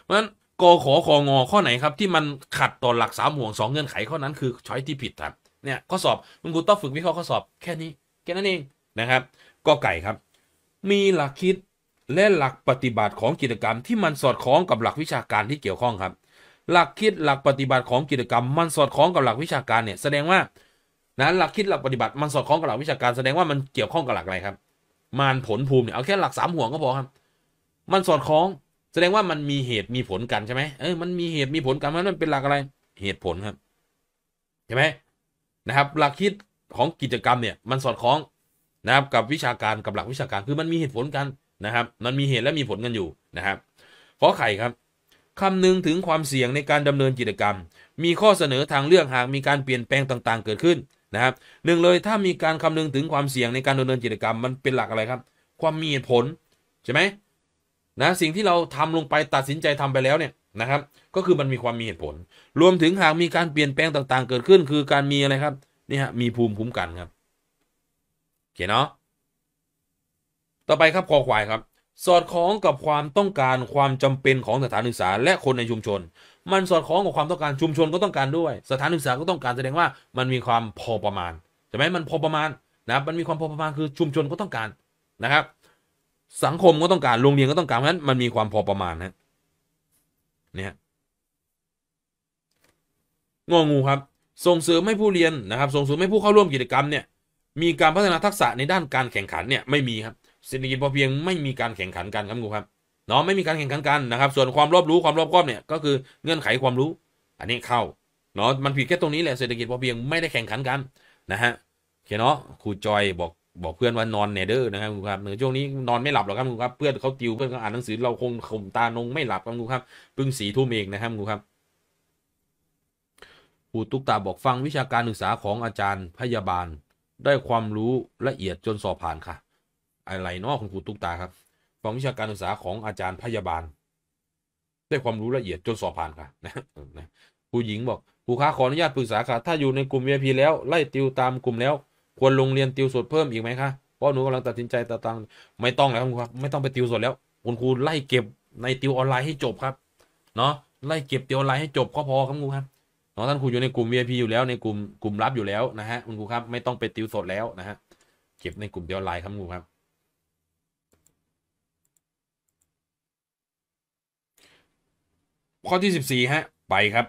เพราะฉะนั้นกขอคงข้อไหนครับ ที่มันขัดต่อหลักสามห่วงสองเงื่อนไขข้อนั้นคือ ช้อยที่ผิดครับเนี่ยข้อสอบคุณครูต้องฝึกวิเคราะห์ข้อสอบแค่นี้แค่นั้นเองนะครับ ก็ไก่ครับ มีหลักคิดและหลักปฏิบัติของกิจกรรม ที่มันสอดคล้องกับหลักวิชาการที่เกี่ยวข้องครับหลักคิดหลักปฏิบัติของกิจกรรม มันสอดคล้องกับหลักวิชาการเนี่ยแสดงว่านะหลักคิด หลักปฏิบัติ มันสอดคล้องกับหลักวิชาการแสดงว่ามันเกี่ยวข้องกับหลักอะไรครับ มานผลภูมิเนี่ยเอาแค่หลักสามห่วงก็พอ ครับ มันสอดคล้อง แสดงว่ามันมีเหตุมีผลกันใช่ไหมเออมันมีเหตุมีผลกันมันเป็นหลักอะไรเหตุผลครับใช่ไหมนะครับ หลักคิดของกิจกรรมเนี่ย มันสอดคล้องนะครับ กับวิชาการกับหลักวิชาการ คือมันมีเหตุผลกันนะครับ มันมีเหตุและมีผลกันอยู่นะครับขอไข่ครับคำนึงถึงความเสี่ยงในการดำเนินกิจกรรม มีข้อเสนอทางเลือกหากมีการเปลี่ยนแปลงต่างๆ เกิดขึ้นนะครับหนึ่งเลยถ้ามีการคำนึงถึงความเสี่ยงในการดำเนินกิจกรรมมันเป็นหลักอะไรครับ ความมีเหตุผลใช่ไหมนะสิ่งที่เราทำลงไปตัดสินใจทำไปแล้วเนี่ยนะครับ ก็คือมันมีความมีเหตุผล รวมถึงหากมีการเปลี่ยนแปลงต่างๆ เกิดขึ้น คือการมีอะไรครับนี่ฮะมีภูมิคุ้มกันครับเขียนเนาะต่อไปครับคอควายครับสอดคล้องกับความต้องการความจำเป็นของสถานศึกษา และคนในชุมชน มันสอดคล้องกับความต้องการชุมชนก็ต้องการด้วย สถานศึกษาก็ต้องการแสดงว่า มันมีความพอประมาณใช่ไหมมันพอประมาณนะมันมีความพอประมาณคือชุมชนก็ต้องการนะครับ สังคมก็ต้องการโรงเรียนก็ต้องการเพราะฉะนั้นมันมีความพอประมาณนะเนี่ยงงงูครับ ส่งเสริมให้ผู้เรียนนะครับ ส่งเสริมให้ผู้เข้าร่วมกิจกรรมเนี่ยมีการพัฒนาทักษะในด้านการแข่งขันเนี่ยไม่มีครับเศรษฐกิจพอเพียงไม่มีการแข่งขันกันครับคุณครับเนาะไม่มีการแข่งขันกันนะครับส่วนความรอบรู้ความรอบคอบเนี่ยก็คือเงื่อนไขความรู้ อันนี้เข้าเนาะมันผิดแค่ตรงนี้แหละเศรษฐกิจพอเพียงไม่ได้แข่งขันกันนะฮะเคเนาะครูจอยบอกบอกเพื่อนว่านอนเนเดอร์นะครับคุณครับในช่วงนี้นอนไม่หลับหรอกครับคุณครับเพื่อนเขาติวเพื่อนเขาอ่านหนังสือเราคงข่มตานงไม่หลับครับคุณครับพึ่งสีทุ่มเองนะครับคุณครับครูตุ๊กตาบอกฟังวิชาการศึกษาของอาจารย์พยาบาล ได้ความรู้ละเอียดจนสอบผ่านค่ะอะไรนอคุณครูตุ๊กตาครับฟังวิชาการศึกษาของอาจารย์พยาบาล ได้ความรู้ละเอียดจนสอบผ่านค่ะนะนะครูหญิงบอกครูคะขออนุญาตปรึกษาค่ะ ถ้าอยู่ในกลุ่ม VIP แล้วไล่ติวตามกลุ่มแล้ว ควรลงเรียนติวสดเพิ่มอีกไหมคะ เพราะหนูกำลังตัดสินใจตังไม่ต้องแล้วครับ ไม่ต้องไปติวสดแล้ว คุณครูไล่เก็บในติวออนไลน์ให้จบครับ เนาะไล่เก็บติวออนไลน์ให้จบก็พอครับครูครับเนาะท่านครูอยู่ในกลุ่ม VIP อยู่แล้วในกลุ่มกลุ่มรับอยู่แล้วนะฮะคุณครูครับไม่ต้องไปติวสดแล้วนะฮะเก็บในกลุ่มเดียวไลน์ครับครูครับข้อที่สิบสี่ฮะไปครับ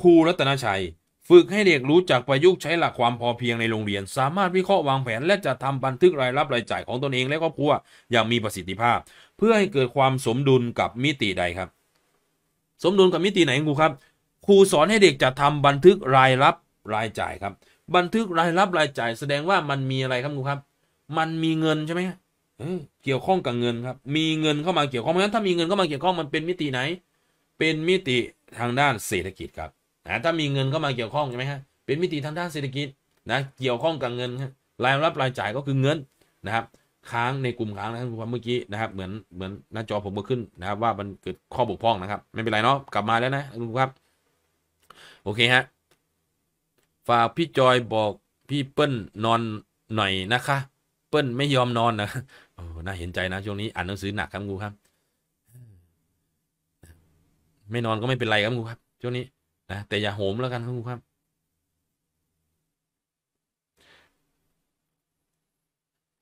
ครูรัตนชัย ฝึกให้เด็ก รู้จักประยุกต์ใช้หลักความพอเพียงในโรงเรียน สามารถ วิเคราะห์วางแผน และจะททำบันทึกรายรับรายจ่ายของตนเอง และ ครอบครัวอย่าง มีประสิทธิภาพ เพื่อให้เกิดความสมดุลกับมิติใดครับ สมดุลกับมิติ ไหนครูครับครูสอนให้เด็กจะททำบันทึกรายรับรายจ่ายครับ บันทึกรายรับรายจ่ายแสดงว่ามันมีอะไรครับครูครับ มันมีเงินใช่ไหมครับเกี่ยวข้องกับเงินครับ มีเงินเข้ามาเกี่ยวข้อง เพราะฉะนั้นถ้ามีเงินเข้ามาเกี่ยวข้อง มันเป็นมิติไหน เป็นมิติทางด้านเศรษฐกิจครับนะถ้ามีเงินเข้ามาเกี่ยวข้องใช่ไหมฮะเป็นมิติทางด้านเศรษฐกิจนะ เกี่ยวข้องกับเงินรายรับรายจ่ายก็คือเงินนะครับ ค้างในกลุ่มค้างนะครับความเมื่อกี้นะครับ เหมือนเหมือนหน้าจอผมเ่อขึ้นนะครับ ว่ามันเกิดข้อบกพร่องนะครับ ไม่เป็นไรเนาะ กลับมาแล้วนะคุณครับโอเคฮะฝากพี่จอยบอก พี่เปิ้ลนอนหน่อยนะคะ เปิ้ลไม่ยอมนอนนะโอ้น่าเห็นใจนะ ช่วงนี้ อ่านหนังสือหนักครับงูครับ ไม่นอนก็ไม่เป็นไร ครับงูครับ ช่วงนี้นะแต่อย่าโหม แล้วกันครับงูครับ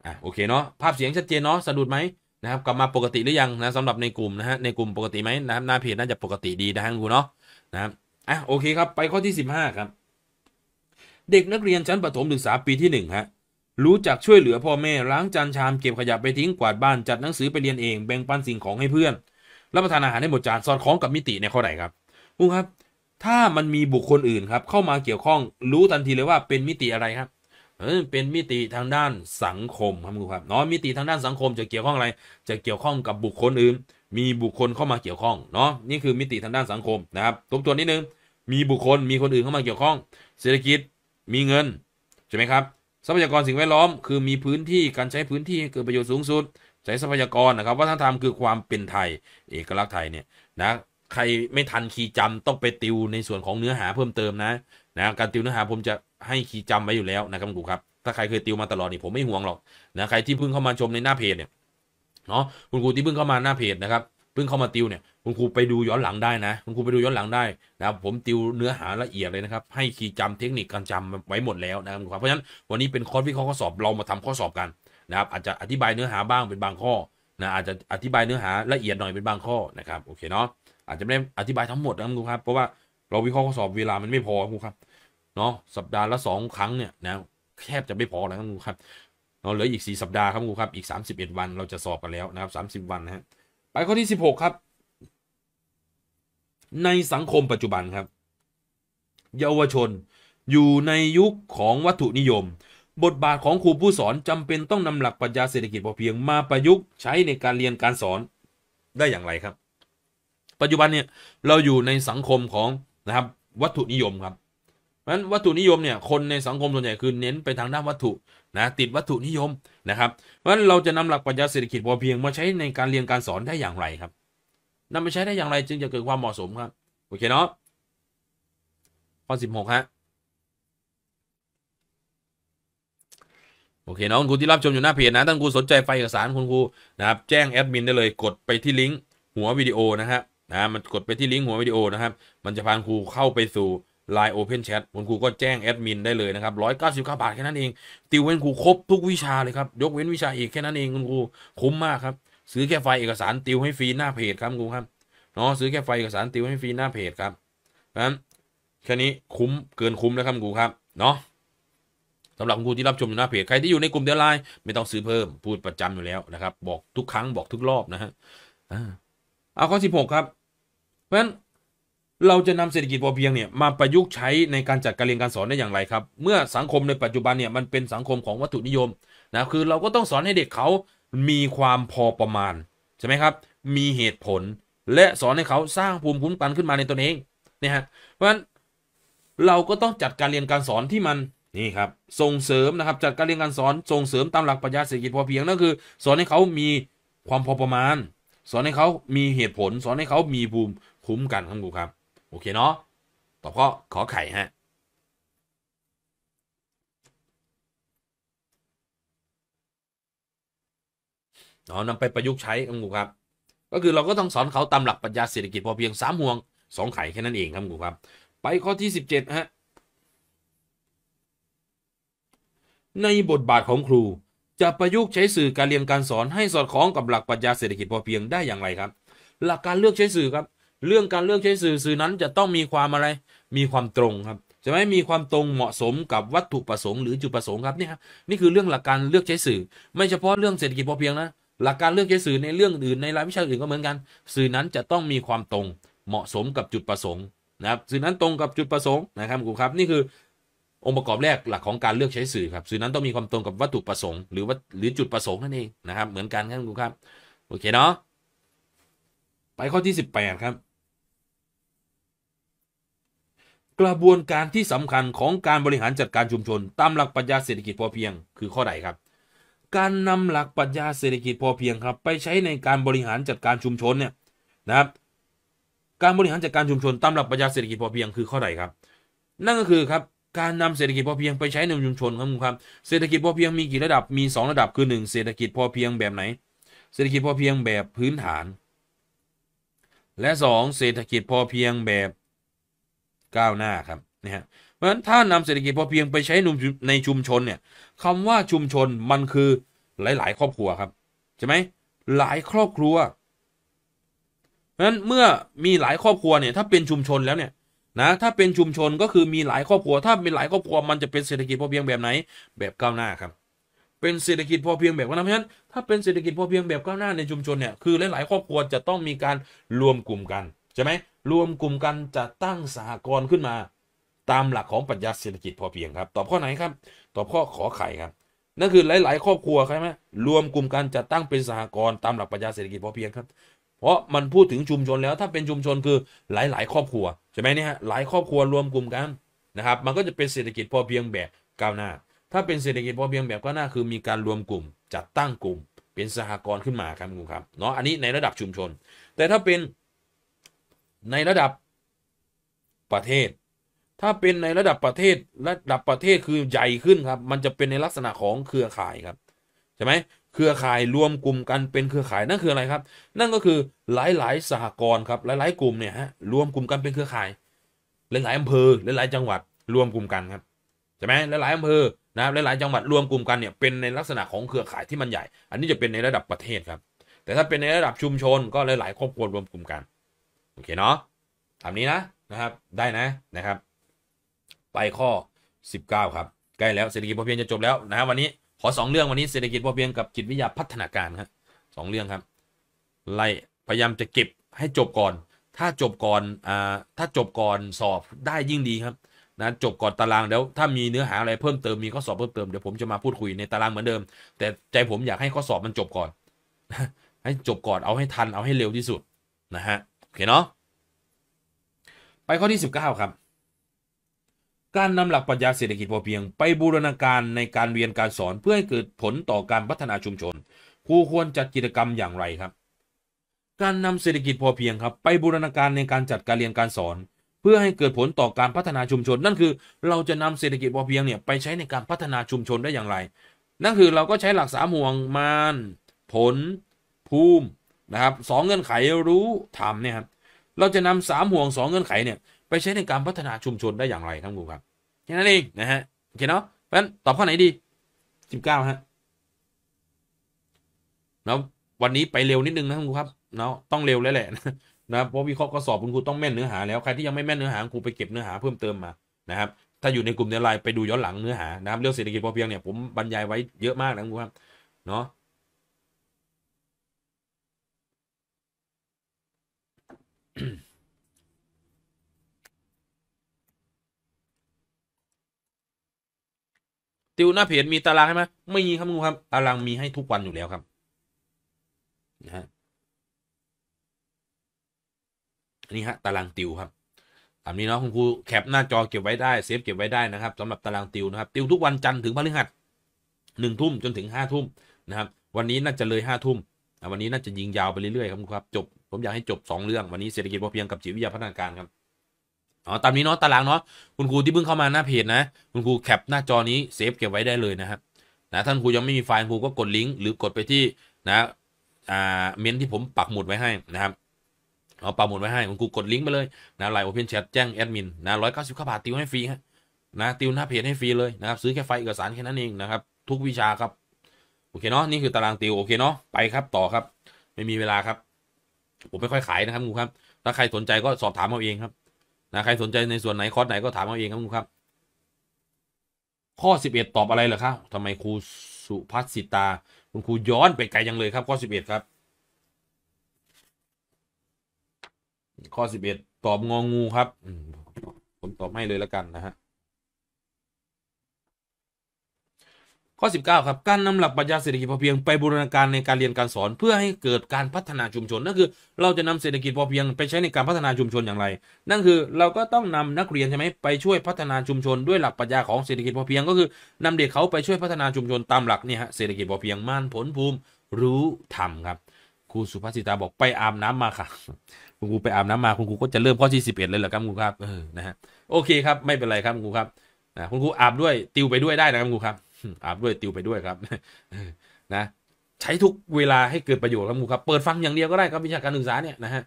อ่ะโอเคเนาะ ภาพเสียงชัดเจนเนาะ สะดุดไหมนะครับกลับมาปกติหรือยังนะสำหรับในกลุ่มนะฮะในกลุ่มปกติไหมนะครับหน้าเพจน่าจะปกติดีนะฮบครูเนาะนะครับอ่ะโอเคครับ ไปข้อที่ 15 ครับ เด็กนักเรียนชั้นประถมศึกษา ปีที่1ฮะรู้จัก ช่วยเหลือพ่อแม่ล้างจานชาม เก็บ ขยะไปทิ้งกวาดบ้าน จัดหนังสือไปเรียนเองแบ่งปันสิ่งของให้เพื่อนรับประทานอาหาร ให้หมดจานสอดคล้องกับมิติในข้อไหนครับคุณครับ ถ้ามันมีบุคคลอื่นครับ เข้ามาเกี่ยวข้อง รู้ทันทีเลยว่าเป็นมิติอะไรครับเออเป็นมิติทางด้านสังคมครับคุณครับเนาะมิติทางด้านสังคมจะเกี่ยวข้องอะไร จะเกี่ยวข้องกับบุคคลอื่น มีบุคคลเข้ามาเกี่ยวข้องเนาะนี่คือมิติทางด้านสังคมนะครับทบทวนนิดนึงมีบุคคลมีคนอื่นเข้ามาเกี่ยวข้อง เศรษฐกิจมีเงินใช่ไหมครับทรัพยากรสิ่งแวดล้อม คือมีพื้นที่การใช้พื้นที่ให้เกิดประโยชน์สูงสุดใช้ทรัพยากรนะครับวัฒนธรรมคือความเป็นไทยเอกลักษณ์ไทยเนี่ยนะ ใครไม่ทันคีย์จำต้องไปติวในส่วนของเนื้อหาเพิ่มเติมนะนะ การติวเนื้อหาผมจะให้คีย์จำไว้อยู่แล้วนะครับุูครับ ถ้าใครเคยติวมาตลอดนี่ผมไม่ห่วงหรอกนะใครที่เพิ่งเข้ามาชมในหน้าเพจเนี่ยเนาะคุณครูที่เพิ่งเข้ามาหน้าเพจนะครับพิ่งเข้ามาติวเนี่ย คุณครูไปดูย้อนหลังได้นะ คุณครูไปดูย้อนหลังได้นะครับผมติวเนื้อหาละเอียดเลยนะครับ ให้คีย์จำเทคนิคการจำไว้หมดแล้วนะครับ เพราะฉะนั้นวันนี้เป็นคอร์สวิเคราะห์ข้อสอบ เรามาทำข้อสอบกันนะครับ อาจจะอธิบายเนื้อหาบ้างเป็นบางข้อนะ อาจจะอธิบายเนื้อหาละเอียดหน่อยเป็นบางข้อนะครับ โอเคเนาะ อาจจะไม่ได้อธิบายทั้งหมดนะครับคุณครับ เพราะว่าเราวิเคราะห์ข้อสอบเวลามันไม่พอคุณครับ เนาะ สัปดาห์ละสองครั้งเนี่ยนะแทบจะไม่พอแล้วครับคุณครับเนาะเหลืออีก4สัปดาห์ครับคครับอีก 31 วันเราจะสอบ กันแล้วนะครับ30 วันนะฮะไปข้อที่สิบหกครับ ในสังคมปัจจุบันครับ เยาวชน อยู่ในยุคของวัตถุนิยม บทบาทของครูผู้สอนจำเป็นต้องนำหลักปรัชญาเศรษฐกิจพอเพียงมาประยุกต์ใช้ในการเรียนการสอนได้อย่างไรครับ ปัจจุบันเนี่ยเราอยู่ในสังคมของนะครับวัตถุนิยมครับเพราะฉะนั้นวัตถุนิยมเนี่ยคนในสังคมส่วนใหญ่คือเน้นไปทางด้านวัตถุนะ ติดวัตถุนิยมนะครับ เพราะเราจะนำหลักปรัชญาเศรษฐกิจพอเพียง มาใช้ในการเรียนการสอนได้อย่างไรครับนำไปใช้ได้อย่างไรจึงจะเกิดความเหมาะสมครับ โอเคเนาะข้อสิบหกฮะโอเคน้องครูที่รับชมอยู่หน้าเพจนะท่านครูสนใจไฟเอกสารคุณครูนะครับแจ้งแอดมินได้เลยกดไปที่ลิงก์หัววิดีโอนะครับนะมันกดไปที่ลิงก์หัววิดีโอนะครับ มันจะพาครูเข้าไปสู่ Line Open Chat คุณครูก็แจ้งแอดมินได้เลยนะครับ 199บาทแค่นั้นเอง ติวเว้นครูครบทุกวิชาเลยครับ ยกเว้นวิชาเอกแค่นั้นเองคุณครูคุ้มมากครับซื้อแค่ไฟล์เอกสารติวให้ฟรีหน้าเพจครับครูครับเนาะซื้อแค่ไฟล์เอกสารติวให้ฟรีหน้าเพจครับนั้นแค่นี้คุ้มเกินคุ้มแล้วครับครูครับเนาะสำหรับคุณครูที่รับชมอยู่หน้าเพจใครที่อยู่ในกลุ่มเดลไลน์ไม่ต้องซื้อเพิ่มพูดประจำอยู่แล้วนะครับบอกทุกครั้งบอกทุกรอบนะฮะอ่าเอาข้อ 16 ครับเพราะฉะนั้นเราจะนำเศรษฐกิจพอเพียงเนี่ยมาประยุกต์ใช้ในการจัดการเรียนการสอนได้อย่างไรครับเมื่อสังคมในปัจจุบันเนี่ยมันเป็นสังคมของวัตถุนิยมนะคือเราก็ต้องสอนให้เด็กเขามีความพอประมาณใช่ไหมครับมีเหตุผล และสอนให้เขาสร้างภูมิคุ้มกันขึ้นมาในตนเองเนี่ยฮะเพราะฉะนั้นเราก็ต้องจัดการเรียนการสอนที่มันนี่ ครับส่งเสริมนะครับจัดการเรียนการสอนส่งเสริมตามหลักปรัชญาเศรษฐกิจพอเพียงนั่นคือ สอนให้เขามีความพอประมาณ สอนให้เขามีเหตุผล สอนให้เขามีภูมิคุ้มกันครับครครับโอเคเนาะตอบข้อขอไข่ฮะ เนาะนำไปประยุกต์ใช้ครับครูครับ ก็คือเราก็ต้องสอนเขาตามหลักปรัชญาเศรษฐกิจพอเพียงสามห่วงสองไข่แค่นั้นเองครับครูครับ ไปข้อที่สิบเจ็ดฮะ ในบทบาทของครูจะประยุกต์ใช้สื่อการเรียนการสอนให้สอดคล้องกับหลักปรัชญาเศรษฐกิจพอเพียงได้อย่างไรครับ หลักการเลือกใช้สื่อครับเรื่องการเลือกใช้สื่อสื่อนั้นจะต้องมีความอะไร มีความตรงครับใช่ไหมมีความตรงเหมาะสมกับวัตถุประสงค์หรือจุดประสงค์ครับเนี่ยนี่คือเรื่องหลักการเลือกใช้สื่อ ไม่เฉพาะเรื่องเศรษฐกิจพอเพียงนะหลักการเลือกใช้สื่อในเรื่องอื่นในรายวิชาอื่นก็เหมือนกัน สื่อนั้นจะต้องมีความตรงเหมาะสมกับจุดประสงค์นะครับ สื่อนั้นตรงกับจุดประสงค์นะครับครูครับ นี่คือองค์ประกอบแรกหลักของการเลือกใช้สื่อครับ สื่อนั้นต้องมีความตรงกับวัตถุประสงค์หรือว่าหรือจุดประสงค์นั่นเองนะครับ เหมือนกันครับคุณครับโอเคเนาะไปข้อที่ 18 ครับกระบวนการที่สำคัญของการบริหารจัดการชุมชนตามหลักปรัชญาเศรษฐกิจพอเพียงคือข้อใดครับ การนำหลักปรัชญาเศรษฐกิจพอเพียงครับ ไปใช้ในการบริหารจัดการชุมชนเนี่ยนะครับการบริหารจัดการชุมชนตามหลักปรัชญาเศรษฐกิจพอเพียงคือข้อใดครับนั่นก็คือครับการนำเศรษฐกิจพอเพียงไปใช้ในชุมชนครับคุณครับเศรษฐกิจพอเพียงมีกี่ระดับมี 2 ระดับคือ 1 เศรษฐกิจพอเพียงแบบไหนเศรษฐกิจพอเพียงแบบพื้นฐาน และ2เศรษฐกิจพอเพียงแบบก้าวหน้าครับนะฮะเพราะฉะนั้นถ้านำเศรษฐกิจพอเพียงไปใช้ในชุมชนเนี่ยคำว่าชุมชนมันคือหลาย ๆ ครอบครัวครับ ใช่ไหมหลายครอบครัว เพราะฉะนั้นเมื่อมีหลายครอบครัวเนี่ยถ้าเป็นชุมชนแล้วเนี่ยนะถ้าเป็นชุมชนก็คือมีหลายครอบครัว ถ้ามีหลายครอบครัวมันจะเป็นเศรษฐกิจพอเพียงแบบไหนแบบก้าวหน้าครับเป็นเศรษฐกิจพอเพียงแบบาวห้าเพราะฉะนั้นถ้า เป็นเศรษฐกิจพอเพียงแบบก้าวหน้า ในชุมชนเนี่ยคือหลายๆครอบครัวจะต้องมีการรวมกลุ่มกันใช่ไหมรวมกลุ่มกันจะตั้งสหกรณ์ขึ้นมา ตามหลักของปรัชญาเศรษฐกิจพอเพียงครับตอบข้อไหนครับ ตอบข้อขอไข่ครับนั่นคือหลาย ๆ ครอบครัวใช่ไหมรวมกลุ่มกันจะตั้งเป็นสหกรณ์ ตามหลักปรัชญาเศรษฐกิจพอเพียงครับ เพราะมันพูดถึงชุมชนแล้ว ถ้าเป็นชุมชนคือหลาย ๆ ครอบครัวใช่ไหมเนี่ยฮะหลายครอบครัวรวมกลุ่มกันนะครับมันก็จะเป็นเศรษฐกิจพอเพียงแบบก้าวหน้า ถ้าเป็นเศรษฐกิจพอเพียงแบบก้าวหน้าคือมีการรวมกลุ่มจัดตั้งกลุ่มเป็นสหกรณ์ขึ้นมาครับคุณครับเนาะอันนี้ในระดับชุมชน แต่ถ้าเป็นในระดับประเทศ ถ้าเป็นในระดับประเทศระดับประเทศคือใหญ่ขึ้นครับมันจะเป็นในลักษณะของเครือข่ายครับใช่ไหมเครือข่ายรวมกลุ่มกันเป็นเครือข่ายนั่นคืออะไรครับ นั่นก็คือหลายๆ สหกรณ์ครับหลายๆกลุ่มเนี่ยฮะรวมกลุ่มกันเป็นเครือข่าย หลายๆอำเภอหลายๆจังหวัดรวมกลุ่มกันครับใช่ไหมหลายๆอำเภอนะครับหลายๆจังหวัดรวมกลุ่มกันเนี่ยเป็นในลักษณะของเครือข่ายที่มันใหญ่ อันนี้จะเป็นในระดับประเทศครับ แต่ถ้าเป็นในระดับชุมชน ก็หลายๆครอบครัวรวมกลุ่มกันโอเคเนาะตามนี้นะนะครับได้นะนะครับ ไปข้อ 19 ครับใกล้แล้วเศรษฐกิจพอเพียงจะจบแล้วนะครับวันนี้ขอ2 เรื่องวันนี้เศรษฐกิจพอเพียงกับจิตวิทยาพัฒนาการครับสองเรื่องครับไล่พยายามจะเก็บให้จบก่อน ถ้าจบก่อนอ่าถ้าจบก่อนสอบได้ยิ่งดีครับนะจบก่อนตารางแล้วถ้ามีเนื้อหาอะไรเพิ่มเติมมีข้อสอบเพิ่มเติมเดี๋ยวผมจะมาพูดคุยในตารางเหมือนเดิม แต่ใจผมอยากให้ข้อสอบมันจบก่อน ให้จบก่อนเอาให้ทันเอาให้เร็วที่สุดนะฮะโอเคเนาะไปข้อที่ 19 ครับ การนำหลักปรัชญาเศรษฐกิจพอเพียง ไปบูรณาการในการเรียนการสอน เพื่อให้เกิดผลต่อการพัฒนาชุมชนครูควรจัดกิจกรรมอย่างไรครับ การนำเศรษฐกิจพอเพียงครับ ไปบูรณาการในการจัดการเรียนการสอน เพื่อให้เกิดผลต่อการพัฒนาชุมชน นั่นคือ เราจะนำเศรษฐกิจพอเพียงเนี่ยไปใช้ในการพัฒนาชุมชนได้อย่างไร นั่นคือเราก็ใช้หลักสามห่วงมานผล ภูมินะครับสองเงื่อนไขรู้ทำเนี่ยครับเราจะนำสามห่วงสองเงื่อนไขเนี่ยไปใช้ในการพัฒนาชุมชนได้อย่างไรท่านผู้ครับแค่นั้นเองนะฮะโอเคเนาะเพราะฉะนั้นตอบข้อไหนดีสิบเก้าฮะเนาะวันนี้ไปเร็วนิดนึงนะท่านผู้ครับเนาะต้องเร็วแล้วแหละนะเพราะวิเคราะห์ก็สอบคุณครูต้องแม่นเนื้อหาแล้วใครที่ยังไม่แม่นเนื้อหาครูไปเก็บเนื้อหาเพิ่มเติมมานะครับถ้าอยู่ในกลุ่มในไลน์ไปดูย้อนหลังเนื้อหานะครับเรื่องเศรษฐกิจพอเพียงเนี่ยผมบรรยายไว้เยอะมากนะครับเนาะติวหน้าเพจมีตารางใช่ไหมไม่มีครับมุงครับ ตารางมีให้ทุกวันอยู่แล้วครับ นะฮะอันนี้ฮะ ตารางติวครับ ตามนี้เนาะคุณครูแคปหน้าจอเก็บไว้ได้เซฟเก็บไว้ได้นะครับสำหรับตารางติวนะครับ ติวทุกวันจันทร์ถึงพฤหัสหนึ่งทุ่มจนถึงห้าทุ่มนะครับ วันนี้น่าจะเลยห้าทุ่มวันนี้น่าจะยิงยาวไปเรื่อยๆ ครับคุณครับจบผมอยากให้จบ 2 เรื่องวันนี้เศรษฐกิจพอเพียงกับจิตวิทยาพัฒนาการครับอ๋อตามนี้เนาะตารางเนาะคุณครูที่เพิ่งเข้ามาหน้าเพจนะ คุณครูแคปหน้าจอนี้ เซฟเก็บไว้ได้เลยนะครับนะท่านครูยังไม่มีไฟล์ครูก็กดลิงก์หรือกดไปที่นะอ่าเมนที่ผมปักหมุดไว้ให้นะครับเอาปักหมุดไว้ให้ คุณครูกดลิงก์ไปเลยนะไลน์โอเพนแชทแจ้งแอดมินนะร้อยเก้าสิบข้าบาทติวให้ฟรีฮะนะติวหน้าเพจให้ฟรีเลยนะครับซื้อแค่ไฟล์เอกสารแค่นั้นเองนะครับ ทุกวิชาครับโอเคเนาะนี่คือตารางติวโอเคเนาะไปครับต่อครับ ไม่มีเวลาครับผมไม่ค่อยขายนะครับงูครับ ถ้าใครสนใจก็สอบถามเอาเองครับ นะใครสนใจในส่วนไหนคอร์สไหนก็ถามเอาเองครับงูครับ ข้อสิบเอ็ดตอบอะไรเหรอครับ ทำไมครูสุพัสิตา คุณครูย้อนไปไกลยังเลยครับ ข้อสิบเอ็ดครับ ข้อสิบเอ็ดตอบงองูครับผมตอบไม่เลยแล้วกันนะฮะข้อ19ครับการนำหลักปรัชญาเศรษฐกิจพอเพียงไปบูรณาการในการเรียนการสอน เพื่อให้เกิดการพัฒนาชุมชนนั่นคือเราจะนำเศรษฐกิจพอเพียงไปใช้ในการพัฒนาชุมชนอย่างไร นั่นคือเราก็ต้องนำนักเรียนใช่ไหมไปช่วยพัฒนาชุมชนด้วยหลักปรัชญาของเศรษฐกิจพอเพียงก็คือ นำเด็กเขาไปช่วยพัฒนาชุมชนตามหลักเนี่ยฮะเศรษฐกิจพอเพียงม่านผลภูมิรู้ทำครับครูสุภาษิตาบอกไปอาบน้ำมาค่ะคุณครูไปอาบน้ำมาคุณครูก็จะเริ่มข้อที่สิบเอ็ดเลยเหรอครับคุณครูครับเออนะฮะโอเคครับไม่เป็นไรครับคุณครูครับคุณครูอาบด้วยติวไปด้วยได้นะครับคุณครับอาบด้วยติวไปด้วยครับ นะใช้ทุกเวลาให้เกิดประโยชน์ครับงูครับเปิดฟังอย่างเดียวก็ได้ครับวิชาการศึกษาเนี่ยนะฮะ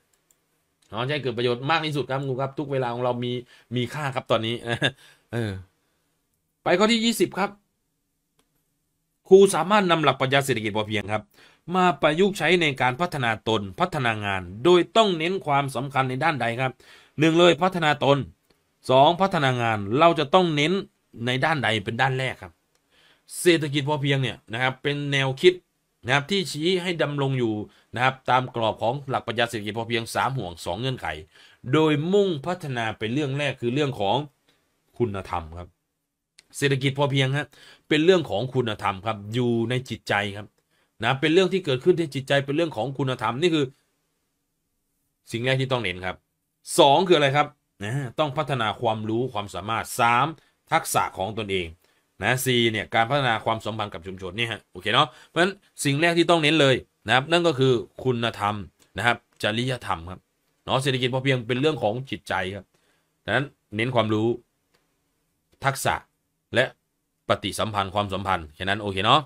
น้อใช้เกิดประโยชน์มากที่สุดครับงูครับทุกเวลาของเรามีมีค่าครับตอนนี้เออ ไปข้อที่ยี่สิบครับครูสามารถนำหลักปรัชญาเศรษฐกิจพอเพียงครับ มาประยุกต์ใช้ในการพัฒนาตนพัฒนางาน โดยต้องเน้นความสำคัญในด้านใดครับหนึ่งเลยพัฒนาตนสองพัฒนางานเราจะต้องเน้นในด้านใดเป็นด้านแรกครับเศรษฐกิจพอเพียงเนี่ยนะครับเป็นแนวคิดนะครับที่ชี้ให้ดำรงอยู่นะครับตามกรอบของหลักปรัชญาเศรษฐกิจพอเพียง3ห่วง 2 เงื่อนไข โดยมุ่งพัฒนาเป็นเรื่องแรกคือเรื่องของคุณธรรมครับเศรษฐกิจพอเพียงฮะเป็นเรื่องของคุณธรรมครับอยู่ในจิตใจครับนะเป็นเรื่องที่เกิดขึ้นในจิตใจเป็นเรื่องของคุณธรรมนี่คือ สิ่งแรกที่ต้องเน้นครับ 2 คืออะไรครับนะต้องพัฒนาความรู้ความสามารถ 3 ทักษะของตนเองนะสีเนี่ยการพัฒนาความสัมพันธ์กับชุมชนนี่ฮะโอเคเนาะเพราะฉะนั้นสิ่งแรกที่ต้องเน้นเลยนะครับนั่นก็คือคุณธรรมนะครับจริยธรรมครับเนาะเศรษฐกิจพอเพียงเป็นเรื่องของจิตใจครับดังนั้นเน้นความรู้ ทักษะและปฏิสัมพันธ์ความสัมพันธ์แค่นั้นโอเคเนาะ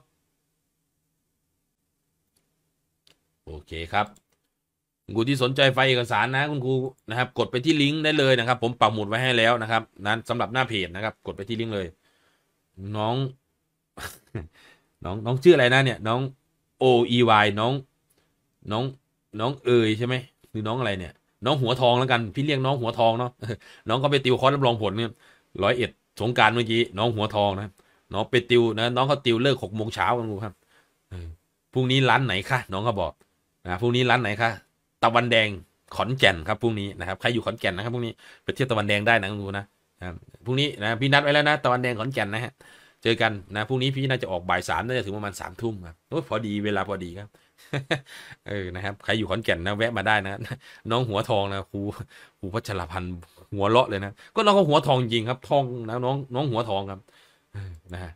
โอเคครับกูที่สนใจไฟเอกสารนะคุณครูนะครับ กดไปที่ลิงก์ได้เลยนะครับ ผมปักหมุดไว้ให้แล้วนะครับนั้นสำหรับหน้าเพจนะครับกดไปที่ลิงก์เลยน้อง น้อง น้องชื่ออะไรนะ เนี่ย น้อง O E Y น้อง น้อง น้องเอยใช่ไหมหรือน้องอะไรเนี่ย น้องหัวทองแล้วกัน พี่เรียกน้องหัวทองเนาะ น้องก็ไปติวคอร์สรับรองผลเนี่ยร้อยเอ็ด สงการเมื่อกี้ น้องหัวทองนะน้องไปติวนะ น้องเขาติวเลิกหกโมงเช้ากันครับพรุ่งนี้ร้านไหนคะ น้องเขาบอก นะ พรุ่งนี้ร้านไหนคะ ตะวันแดง ขอนแก่นครับ พรุ่งนี้นะครับ ใครอยู่ขอนแก่นนะครับพรุ่งนี้ ไปเที่ยวตะวันแดงได้นะครัครูนะนะพรุ่งนี้นะพี่นัดไว้แล้วนะตะวันแดงขอนแก่นนะฮะเจอกันนะพรุ่งนี้พี่น่าจะออกบ่ายสามน่าจะถึงประมาณสามทุ่มครับโอ้พอดีเวลาพอดีครับเออนะครับใครอยู่ขอนแก่นนะแวะมาได้นะน้องหัวทองนะครูครูพัชรพันธ์หัวเลาะเลยนะก็น้องก็หัวทองจริงครับทองนะ น้อง น้องหัวทองครับนะฮะ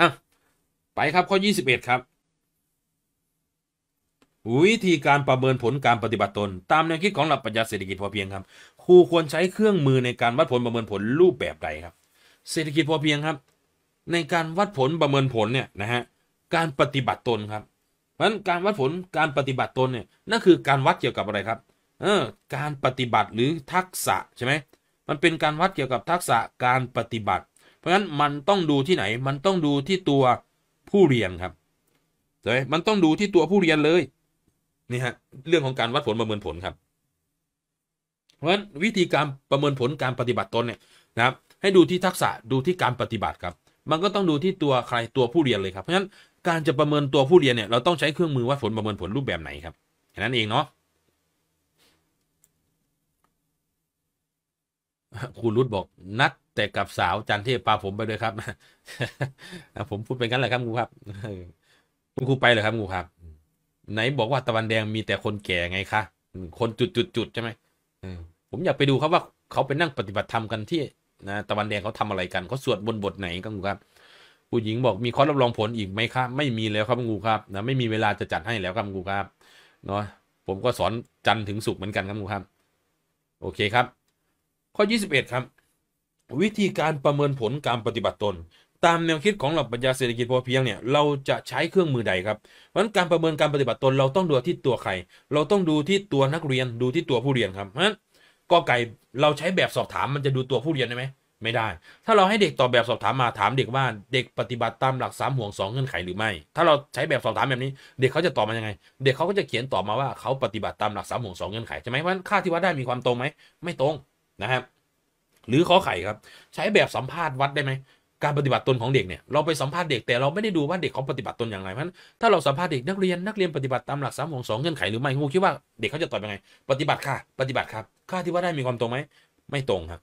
อ่ะไปครับข้อยี่สิบเอ็ดครับวิธีการประเมินผลการปฏิบัติตนตามแนวคิดของหลักปรัชญาเศรษฐกิจพอเพียงครับครูควรใช้เครื่องมือในการวัดผลประเมินผลรูปแบบใดครับเศรษฐกิจพอเพียงครับ ในการวัดผลประเมินผลเนี่ยนะฮะการปฏิบัติตนครับเพราะฉะนั้นการวัดผลการปฏิบัติตนเนี่ยนั่นคือการวัดเกี่ยวกับอะไรครับเออการปฏิบัติหรือทักษะ ใช่ไหมมันเป็นการวัดเกี่ยวกับทักษะการปฏิบัติ เพราะฉะนั้นมันต้องดูที่ไหนมันต้องดูที่ตัวผู้เรียนครับใช่ไหมมันต้องดูที่ตัวผู้เรียนเลยนี่ฮะเรื่องของการวัดผลประเมินผลครับราะฉะนั้นวิธีการประเมินผลการปฏิบัติตนเนี่ยนะครับ ให้ดูที่ทักษะดูที่การปฏิบัติครับ มันก็ต้องดูที่ตัวใครตัวผู้เรียนเลยครับเพราะฉะนั้นการจะประเมินตัวผู้เรียนเนี่ย เราต้องใช้เครื่องมือวัดผลประเมินผลรูปแบบไหนครับแค่นั้นเองเนาะครูรุดบอก นัด แต่กับสาวจันเทพพาผมไปด้วยครับผมพูดเป็นกันแหละครับ งูครับคุณครูไปเลยครับ งูครับ ไหนบอกว่าตะวันแดงมีแต่คนแก่ไงคะคนจุดจุดจุดใช่ไหมผมอยากไปดูครับ ว่าเขาไปนั่งปฏิบัติธรรมกันที่นะตะวันแดงเขาทำอะไรกันเขาสวดบนบทไหนกันครับ ผู้หญิงบอกมีขอรับรองผลอีกไหมครับไม่มีแล้วครับงูครับนะไม่มีเวลาจะจัดให้แล้วครับงูครับเนาะผมก็สอนจันถึงสุขเหมือนกันครับงูครับ โอเคครับ ข้อ 21 ครับ วิธีการประเมินผลการปฏิบัติตน ตามแนวคิดของหลักปรัชญาเศรษฐกิจพอเพียงเนี่ยเราจะใช้เครื่องมือใดครับเพราะฉะนั้นการประเมินการปฏิบัติตนเราต้องดูที่ตัวใคร เราต้องดูที่ตัวนักเรียนดูที่ตัวผู้เรียนครับเพราะะนั้นก็ไก่เราใช้แบบสอบถามมันจะดูตัวผู้เรียนได้ไหมไม่ได้ ถ้าเราให้เด็กตอบแบบสอบถามมาถามเด็กว่าเด็กปฏิบัติตามหลักสามห่วงสองเงื่อนไขหรือไม่ถ้าเราใช้แบบสอบถามแบบนี้ เด็กเขาจะตอบมายังไง เด็กเขาก็จะเขียนตอบมาว่าเขาปฏิบัติตามหลักสามห่วงสองเงื่อนไขใช่ไหมเพราะค่าที่วัดได้มีความตรงไหมไม่ตรงนะครับ หรือข้อไข่ครับ ใช้แบบสัมภาษณ์วัดได้ไหมการปฏิบัติตนของเด็กเนี่ยเราไปสัมภาษณ์เด็กแต่เราไม่ได้ดูว่าเด็กเขาปฏิบัติตนอย่างไรเพราะถ้าเราสัมภาษณ์เด็กนักเรียนนักเรียนปฏิบัติตามหลักสามของสองเงื่อนไขหรือไม่ครูคิดว่าเด็กเขาจะตอบยังไงปฏิบัติค่ะปฏิบัติครับค่าที่ว่าได้มีความตรงไหม ไม่ตรงครับ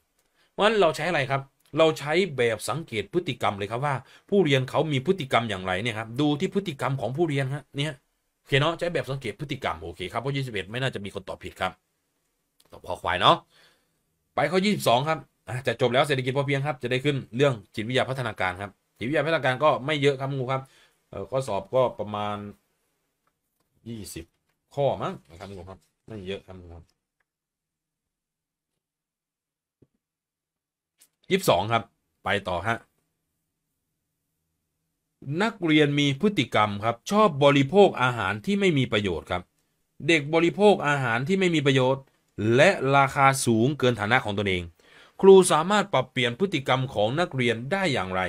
เพราะฉะนั้นเราใช้อะไรครับ เราใช้แบบสังเกตพฤติกรรมเลยครับว่า ผู้เรียนเขามีพฤติกรรมอย่างไรเนี่ยครับดูที่พฤติกรรมของผู้เรียนฮะเนี่ยโอเคเนาะใช้แบบสังเกตพฤติกรรมโอเคครับเพราะยี่สิบเอ็ดไม่น่าจะมีคนตอบผิดครับตอบพอควายเนาะไปข้อยี่สิบองครับจะจบแล้วเศรษฐกิจพอเพียงครับ จะได้ขึ้นเรื่องจิตวิทยาพัฒนาการ ครับ จิตวิทยาพัฒนาการก็ไม่เยอะครับงูครับเออข้อสอบก็ประมาณยี่สิบข้อมั้งนะครับงูครับไม่เยอะครับงูครับยี่สิบสองครับ ไปต่อฮะนักเรียนมีพฤติกรรมครับ ชอบบริโภคอาหารที่ไม่มีประโยชน์ครับ เด็กบริโภคอาหารที่ไม่มีประโยชน์ และราคาสูงเกินฐานะของตนเองครูสามารถปรับเปลี่ยนพฤติกรรมของนักเรียนได้อย่างไร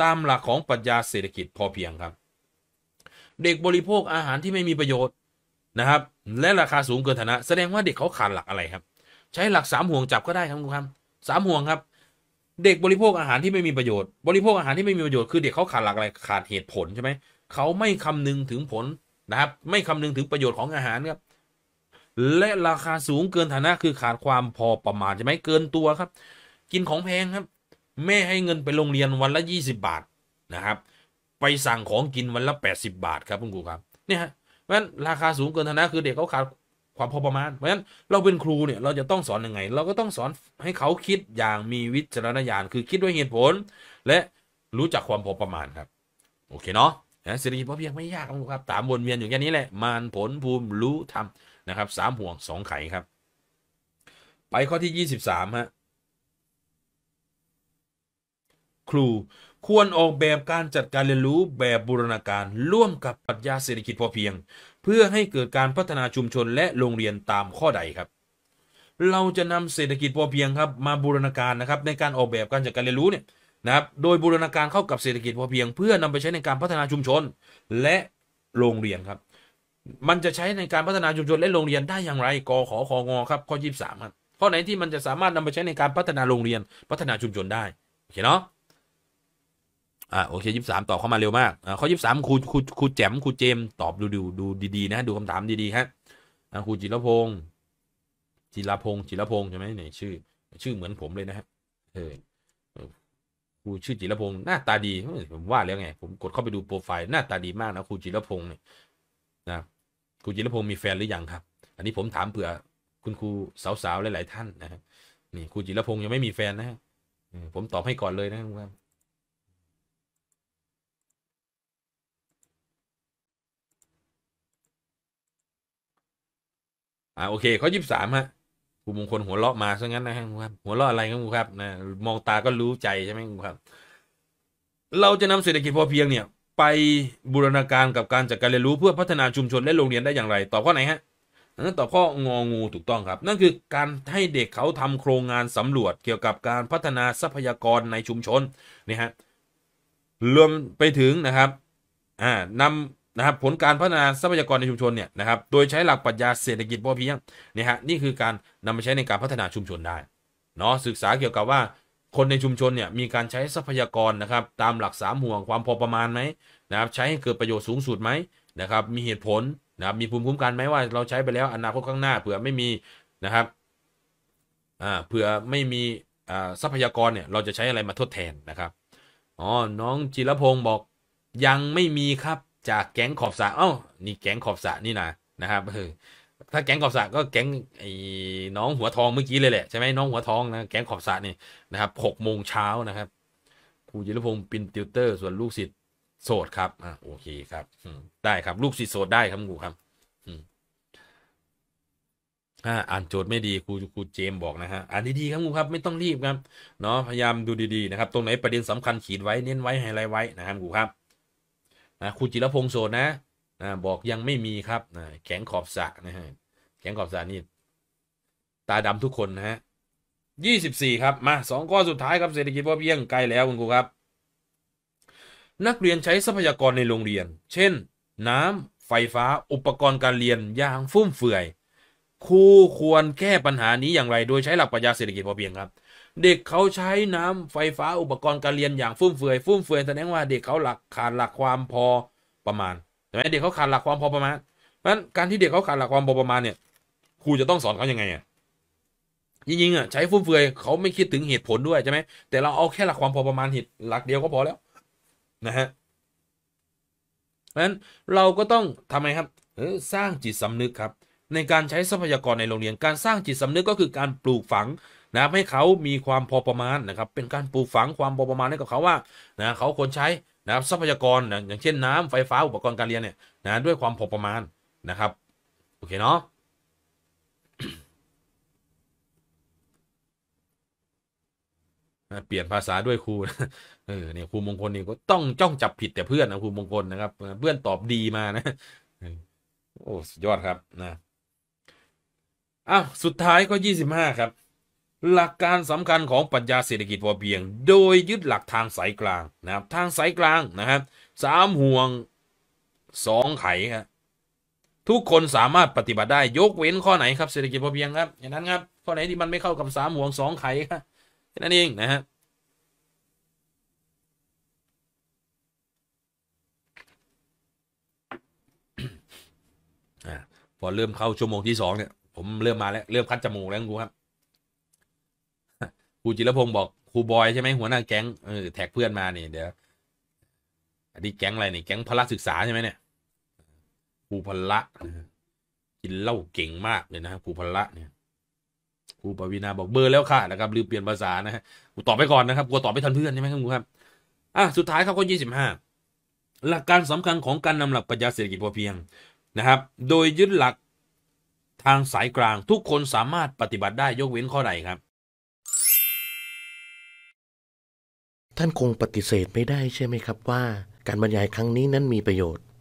ตามหลักของปรัชญาเศรษฐกิจพอเพียงครับ เด็กบริโภคอาหารที่ไม่มีประโยชน์นะครับ และราคาสูงเกินฐานะ แสดงว่าเด็กเขาขาดหลักอะไรครับ ใช้หลักสามห่วงจับก็ได้ครับคุณครับสามห่วงครับ เด็กบริโภคอาหารที่ไม่มีประโยชน์ บริโภคอาหารที่ไม่มีประโยชน์คือเด็กเขาขาดหลักอะไรขาดเหตุผลใช่ไหมเขาไม่คำนึงถึงผลนะครับไม่คำนึงถึงประโยชน์ของอาหารครับและราคาสูงเกินฐานะคือขาดความพอประมาณใช่ไหมเกินตัวครับ กินของแพงครับแม่ให้เงินไปโรงเรียนวันละ 20 บาทนะครับ ไปสั่งของกินวันละ 80 บาท ครับคุณครูครับเนี่ยเพราะฉะนั้นราคาสูงเกินฐานะคือเด็กเขาขาดความพอประมาณเพราะฉะนั้นเราเป็นครูเนี่ยเราจะต้องสอนอยังไง เราก็ต้องสอนให้เขาคิดอย่างมีวิจารณญาณ คือคิดด้วยเหตุผล และรู้จักความพอประมาณครับ โอเคเนาะะเศรษฐกิจพอเพียงไม่ยากครับตามวนเวียนอยู่แค่นี้แหละมานผลภูมิรู้ทำนะครับสามห่วงสองไขครับ ไปข้อที่ยี่สิบามฮะครู ควรออกแบบการจัดการเรียนรู้แบบบูรณาการร่วมกับปรัชญาเศรษฐกิจพอเพียง เพื่อให้เกิดการพัฒนาชุมชนและโรงเรียนตามข้อใดครับ เราจะนำเศรษฐกิจพอเพียงครับมาบูรณาการนะครับในการออกแบบการจัดการเรียนรู้เนี่ยนะครับโดยบูรณาการเข้ากับเศรษฐกิจพอเพียง เพื่อนำไปใช้ในการพัฒนาชุมชน และโรงเรียนครับมันจะใช้ในการพัฒนาชุมชนและโรงเรียนได้อย่างไร กขอคงครับ ข้อยี่สามครับข้อไหนที่มันจะสามารถนำไปใช้ในการพัฒนาโรงเรียนพัฒนาชุมชนได้โอเคเนาะอ่าโอเคยี่สิบสามตอบเข้ามาเร็วมากอ่าข้อยี่สิบสามครูครูครูแจมครูเจม ตอบดูดูดูดีๆนะดูคำถามดีๆฮะอ่าครูจิรพงศ์จิรพงศ์จิรพงศ์ใช่ไหมี่นชื่อ ชื่อเหมือนผมเลยนะฮะเออครูชื่อจิรพงศ์หน้าตาดีผมว่าแล้วไง ผมกดเข้าไปดูโปรไฟล์ หน้าตาดีมากนะครูจิรพงศ์เนี่ยนะครูจิรพงศ์มีแฟนหรือยังครับ อันนี้ผมถามเผื่อคุณครูสาวๆ หลายๆท่านนะครับนี่ครูจิรพงศ์ยังไม่มีแฟนนะับ ผมตอบให้ก่อนเลยนะครับอ่าโอเคเขายี่สิบสามฮะครูมงคลหัวเราะมาซะงั้นนะครับ หัวเราะอะไรครับครูครับนะมองตาก็รู้ใจใช่ไหมครูครับ เราจะนำเศรษฐกิจพอเพียงเนี่ยไปบูรณาการกับการจัดการเรียนรู้เพื่อพัฒนาชุมชนและโรงเรียนได้อย่างไร ตอบข้อไหนฮะนั่นตอบข้ององูถูกต้องครับ นั่นคือการให้เด็กเขาทำโครงงานสำรวจเกี่ยวกับการพัฒนาทรัพยากรในชุมชนนี่ฮะ รวมไปถึงนะครับอ่านำนะครับผลการพัฒนาทรัพยากรในชุมชนเนี่ยนะครับ โดยใช้หลักปรัชญาเศรษฐกิจพอเพียงนี่ฮะ นี่คือการนำมาใช้ในการพัฒนาชุมชนได้ เนาะ ศึกษาเกี่ยวกับว่าคนในชุมชนเนี่ยมีการใช้ทรัพยากรนะครับ ตามหลักสามห่วงความพอประมาณไหมนะครับ ใช้ให้เกิดประโยชน์สูงสุดไหมนะครับ มีเหตุผลนะครับมีภูมิคุ้มกันไหมว่าเราใช้ไปแล้วอนาคตข้างหน้าเผื่อไม่มีนะครับอ่าเผื่อไม่มีอ่าทรัพยากรเนี่ย เราจะใช้อะไรมาทดแทนนะครับอ๋อน้องจิรพงศ์บอกยังไม่มีครับจากแก๊งขอบสระอ้านี่แก๊งขอบสระนี่นะนะครับเออถ้าแก๊งขอบสระก็แก๊งไอ้น้องหัวทองเมื่อกี้เลยแหละใช่ไหมน้องหัวทองนะแก๊งขอบสระนี่นะครับหกโมงเช้านะครับครูจิรพงศ์ปินติวเตอร์ส่วนลูกศิษย์โสดครับอ่ะโอเคครับได้ครับลูกศิษย์โสดได้ครับครูครับถ้าอ่านโจทย์ไม่ดีครูครูเจมบอกนะฮะอ่านดีๆครับครูครับ ไม่ต้องรีบครับ เนาะพยายามดูดีๆ นะครับ ตรงไหนประเด็นสำคัญขีดไว้เน้นไว้ไฮไลท์ไว้ นะครับครูครับนะครูจิรพงศ์โสดนะนะบอกยังไม่มีครับนะแข็งขอบสะนะฮะแข็งขอบสานี่ตาดำทุกคนนะฮะยี่สิบสี่ครับ มาสองข้อสุดท้ายครับเศรษฐกิจพอเพียงใกล้แล้วคุณครูครับ นักเรียนใช้ทรัพยากรในโรงเรียน เช่นน้ำ ไฟฟ้า อุปกรณ์การเรียนอย่างฟุ่มเฟือยครูควรแก้ปัญหานี้อย่างไรโดยใช้หลักปรัชญาเศรษฐกิจพอเพียงครับ เด็กเขาใช้น้ำไฟฟ้าอุปกรณ์การเรียนอย่างฟุ่มเฟือยฟุ่มเฟือยแสดงว่าเด็กเขาหลักขาดหลักความพอประมาณใช่ไหมเด็กเขาขาดหลักความพอประมาณเพราะฉะนั้นการที่เด็กเขาขาดหลักความพอประมาณเนี่ยครูจะต้องสอน เขา ยัง ไง อ่ะ จริงๆอ่ะ ใช้ ฟุ่มเฟือยเขาไม่คิดถึงเหตุผลด้วย ใช่ไหม แต่ เรา เอาแค่หลักความพอประมาณเหตุหลักเดียวก็พอแล้วนะฮะเพราะฉะนั้นเราก็ต้องทำไงครับสร้างจิตสำนึกครับ ในการใช้ทรัพยากรในโรงเรียน การสร้างจิตสำนึกก็คือการปลูกฝังนะให้เขามีความพอประมาณนะครับ เป็นการปลูกฝังความพอประมาณให้กับเขาว่านะเขาควรใช้นะครับทรัพยากรนะอย่างเช่นน้ำไฟฟ้า อุปกรณ์การเรียนเนี่ยนะด้วยความพอประมาณนะครับโอเคเนาะเปลี่ยนภาษาด้วยครู เออเนี่ยครูมงคลนี่ก็ต้องจ้องจับผิด แต่เพื่อนนะครูมงคลนะครับ เพื่อนตอบดีมานะ โอ้สุดยอดครับนะอ้าวสุดท้ายก็ยี่สิบห้าครับ หลักการสำคัญของปัญญาเศรษฐกิจพอเพียง โดยยึดหลักทางสายกลางนะครับ ทางสายกลางนะครับสามห่วงสองไขครับทุกคนสามารถปฏิบัติได้ ยกเว้นข้อไหนครับ เศรษฐกิจพอเพียงครับ อย่างนั้นครับข้อไหนที่มันไม่เข้ากับสามห่วงสองไขครับนั่นเองนะฮะพอเริ่มเข้าชั่วโมงที่สองเนี่ย ผมเริ่มมาแล้ว เริ่มคัดจมูกแล้วครูครับ ครูจิรพงศ์บอก ครูบอยใช่ไหมหัวหน้าแก๊งเออแท็กเพื่อนมาเนี่ยเดี๋ยวอันนี้แก๊งอะไรเนี่ยแก๊งพละศึกษาใช่ไหม เนี่ยครูพละกินเหล้าเก่งมากเลยนะครูพละเนี่ยครูปวีนาบอกเบอร์แล้วค่ะนะครับลืมเปลี่ยนภาษานะฮะกูตอบไปก่อนนะครับกูตอบไปทันเพื่อนใช่ไหมครับครูครับ อ่ะสุดท้ายครับข้อิบหลักการสำคัญของการนำหลักปรัชญาเศรษฐกิจพอเพียงนะครับ โดยยึดหลักทางสายกลางทุกคนสามารถปฏิบัติได้ยกเว้นข้อใดครับ ท่านคงปฏิเสธไม่ได้ใช่ไหมครับว่า การบรรยายครั้งนี้นั้นมีประโยชน์